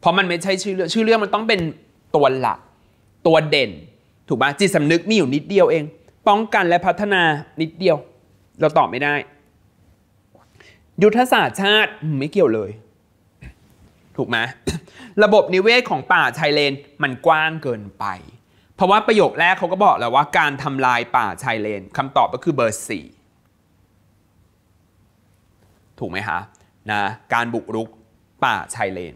เพราะมันไม่ใช่ชื่อเรื่อง ชื่อเรื่องมันต้องเป็นตัวหลัก ตัวเด่น ถูกไหมจิตสำนึกมีอยู่นิดเดียวเอง ป้องกันและพัฒนานิดเดียว เราตอบไม่ได้ ยุทธศาสตร์ชาติไม่เกี่ยวเลย ถูกไหมระบบนิเวศของป่าชายเลนมันกว้างเกินไปเพราะว่าประโยคแรกเขาก็บอกแล้วว่าการทำลายป่าชายเลนคำตอบก็คือเบอร์สี่ถูกไหมฮะนะการบุกรุกป่าชายเลน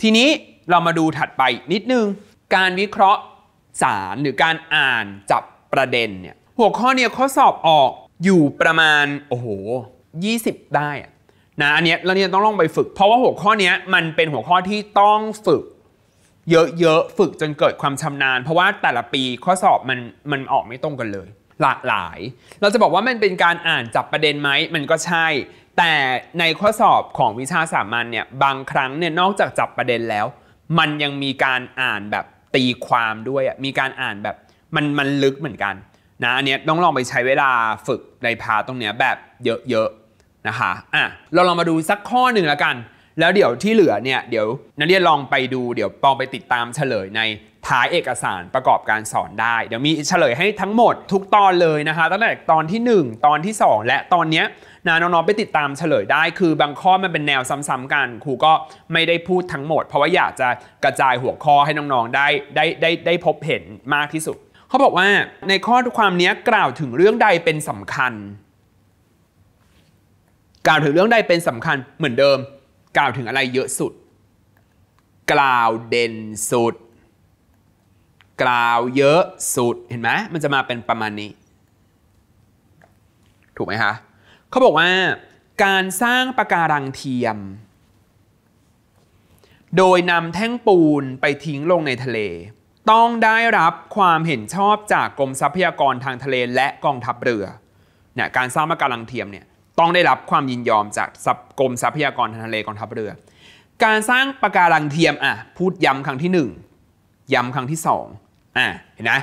ทีนี้เรามาดูถัดไปนิดนึงการวิเคราะห์สารหรือการอ่านจับประเด็นเนี่ยหัวข้อเนี่ยข้อสอบออกอยู่ประมาณโอ้โห20 ได้นะอันเนี้ยเราเนี่ยต้องลองไปฝึก เพราะว่าหัวข้อเนี้ยมันเป็นหัวข้อที่ต้องฝึกเยอะๆฝึกจนเกิดความชำนาญ เพราะว่าแต่ละปีข้อสอบมันมันออกไม่ตรงกันเลย หลากหลาย เราจะบอกว่ามันเป็นการอ่านจับประเด็นไหม มันก็ใช่ แต่ในข้อสอบของวิชาสามัญเนี่ยบางครั้งเนี่ยนอกจากจับประเด็นแล้ว มันยังมีการอ่านแบบตีความด้วยมีการอ่านแบบมันมันลึกเหมือนกันนะ อันเนี้ยต้องลองไปใช้เวลาฝึกในพาตรงเนี้ยแบบเยอะๆนะคะ อ่ะ เราลองมาดูสักข้อหนึ่งละกันแล้วเดี๋ยวที่เหลือเนี่ยเดี๋ยวนักเรียนลองไปดูเดี๋ยวลองไปติดตามเฉลยในท้ายเอกสารประกอบการสอนได้ เดี๋ยวมีเฉลยให้ทั้งหมดทุกตอนเลยนะคะ ตั้งแต่ตอนที่ 1 ตอนที่ 2 และตอนเนี้ยนน้องๆไปติดตามเฉลยได้ คือบางข้อมันเป็นแนวซ้ำๆกัน ครูก็ไม่ได้พูดทั้งหมด เพราะว่าอยากจะกระจายหัวข้อให้น้องๆได้ได้ได้ได้พบเห็นมากที่สุดเขาบอกว่าในข้อความนี้กล่าวถึงเรื่องใดเป็นสำคัญกล่าวถึงเรื่องใดเป็นสำคัญเหมือนเดิมกล่าวถึงอะไรเยอะสุด กล่าวเด่นสุด กล่าวเยอะสุด เห็นไหม มันจะมาเป็นประมาณนี้ ถูกไหมคะเขาบอกว่า การสร้างปะการังเทียม โดยนำแท่งปูนไปทิ้งลงในทะเล ต้องได้รับความเห็นชอบจากกรมทรัพยากรทางทะเลและกองทัพเรือ เนี่ย การสร้างปะการังเทียมเนี่ยต้องได้รับความยินยอมจากกรมทรัพยากรทางทะเลกองทัพเรือ การสร้างปะการังเทียมอ่ะพูดย้ำครั้งที่ 1 ย้ำครั้งที่2อ่ะเห็นนะ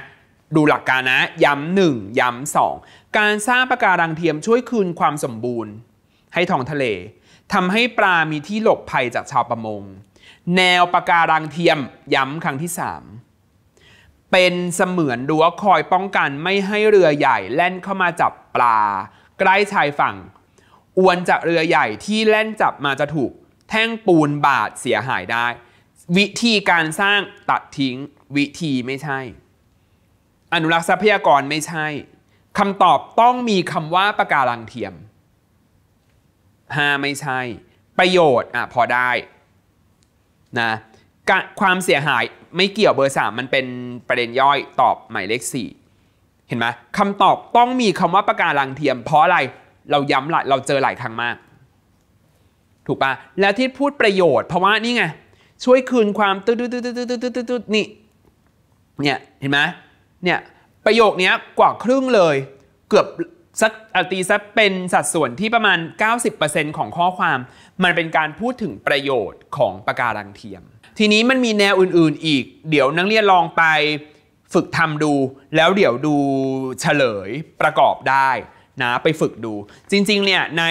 ดูหลักการนะย้ำหนึ่งย้ำสองการสร้างปะการังเทียมช่วยคืนความสมบูรณ์ ให้ท้องทะเลทำให้ปลามีที่หลบภัยจากชาวประมงแนวปะการังเทียมย้ำครั้งที่3เป็นเสมือนรั้วคอยป้องกันไม่ให้เรือใหญ่แล่นเข้ามาจับปลาใกล้ชายฝั่งอวนจากเรือใหญ่ที่แล่นจับมาจะถูก แท่งปูนบาดเสียหายได้ วิธีการสร้างตัดทิ้งวิธีไม่ใช่ อนุรักษ์ทรัพยากรไม่ใช่คำตอบต้องมีคำว่าประการังเทียมห้าไม่ใช่ ประโยชน์อ่ะพอได้ นะความเสียหายไม่เกี่ยวเบอร์สามมันเป็นประเด็นย่อยตอบหมายเลขสี่เห็นไหมคำตอบต้องมีคำว่าประการังเทียม เพราะอะไรเราย้ำหลายเราเจอหลายครั้งมาก ถูกปะแล้วที่พูดประโยชน์เพราะว่านี่ไง ช่วยคืนความตืดตืดตืดตืดตืดตดนี่เนี่ยเห็นไหมเนี่ยประโยคนี้กว่าครึ่งเลย เกือบสักอตีสักเป็นสัดส่วนที่ประมาณ 90%ของข้อความ มันเป็นการพูดถึงประโยชน์ของปากการังเทียม ทีนี้มันมีแนวอื่น ๆ อีกเดี๋ยวนักเรียนลองไปฝึกทำดู แล้วเดี๋ยวดูเฉลยประกอบได้นะไปฝึกดู จริงๆเนี่ย ใน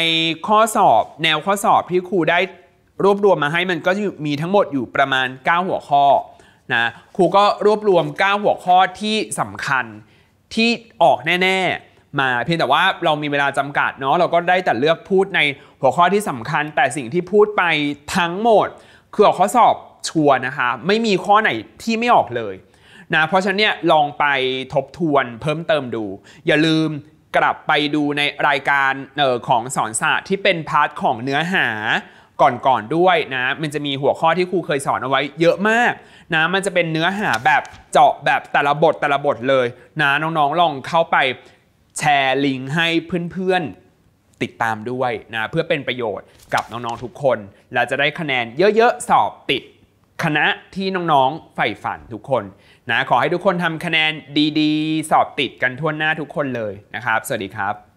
ข้อสอบแนวข้อสอบที่ครูได้รวบรวมมาให้มันก็มีทั้งหมดอยู่ประมาณ 9 หัวข้อนะครูก็รวบรวม 9 หัวข้อที่สำคัญที่ออกแน่ๆ มาเพียงแต่ว่าเรามีเวลาจำกัดเนาะเราก็ได้แต่เลือกพูดในหัวข้อที่สำคัญแต่สิ่งที่พูดไปทั้งหมดคือข้อสอบชัวนะคะไม่มีข้อไหนที่ไม่ออกเลยนะเพราะฉะนั้นเนี่ยลองไปทบทวนเพิ่มเติมดู อย่าลืมกลับไปดูในรายการออของสอนศาสตร์ที่เป็นพาร์ทของเนื้อหาก่อนๆ ด้วยนะมันจะมีหัวข้อที่ครูเคยสอนเอาไว้เยอะมากนะมันจะเป็นเนื้อหาแบบเจาะแบบแต่ละบทแต่ละบทเลยนะน้องๆลองเข้าไปแชร์ลิงก์ให้เพื่อนๆติดตามด้วยนะเพื่อเป็นประโยชน์กับน้องๆทุกคนเราจะได้คะแนนเยอะๆ สอบติด คณะที่น้องๆใฝ่ฝันทุกคนนะขอให้ทุกคนทำคะแนนดี ๆ สอบติดกันทั่วหน้าทุกคนเลยนะครับ สวัสดีครับ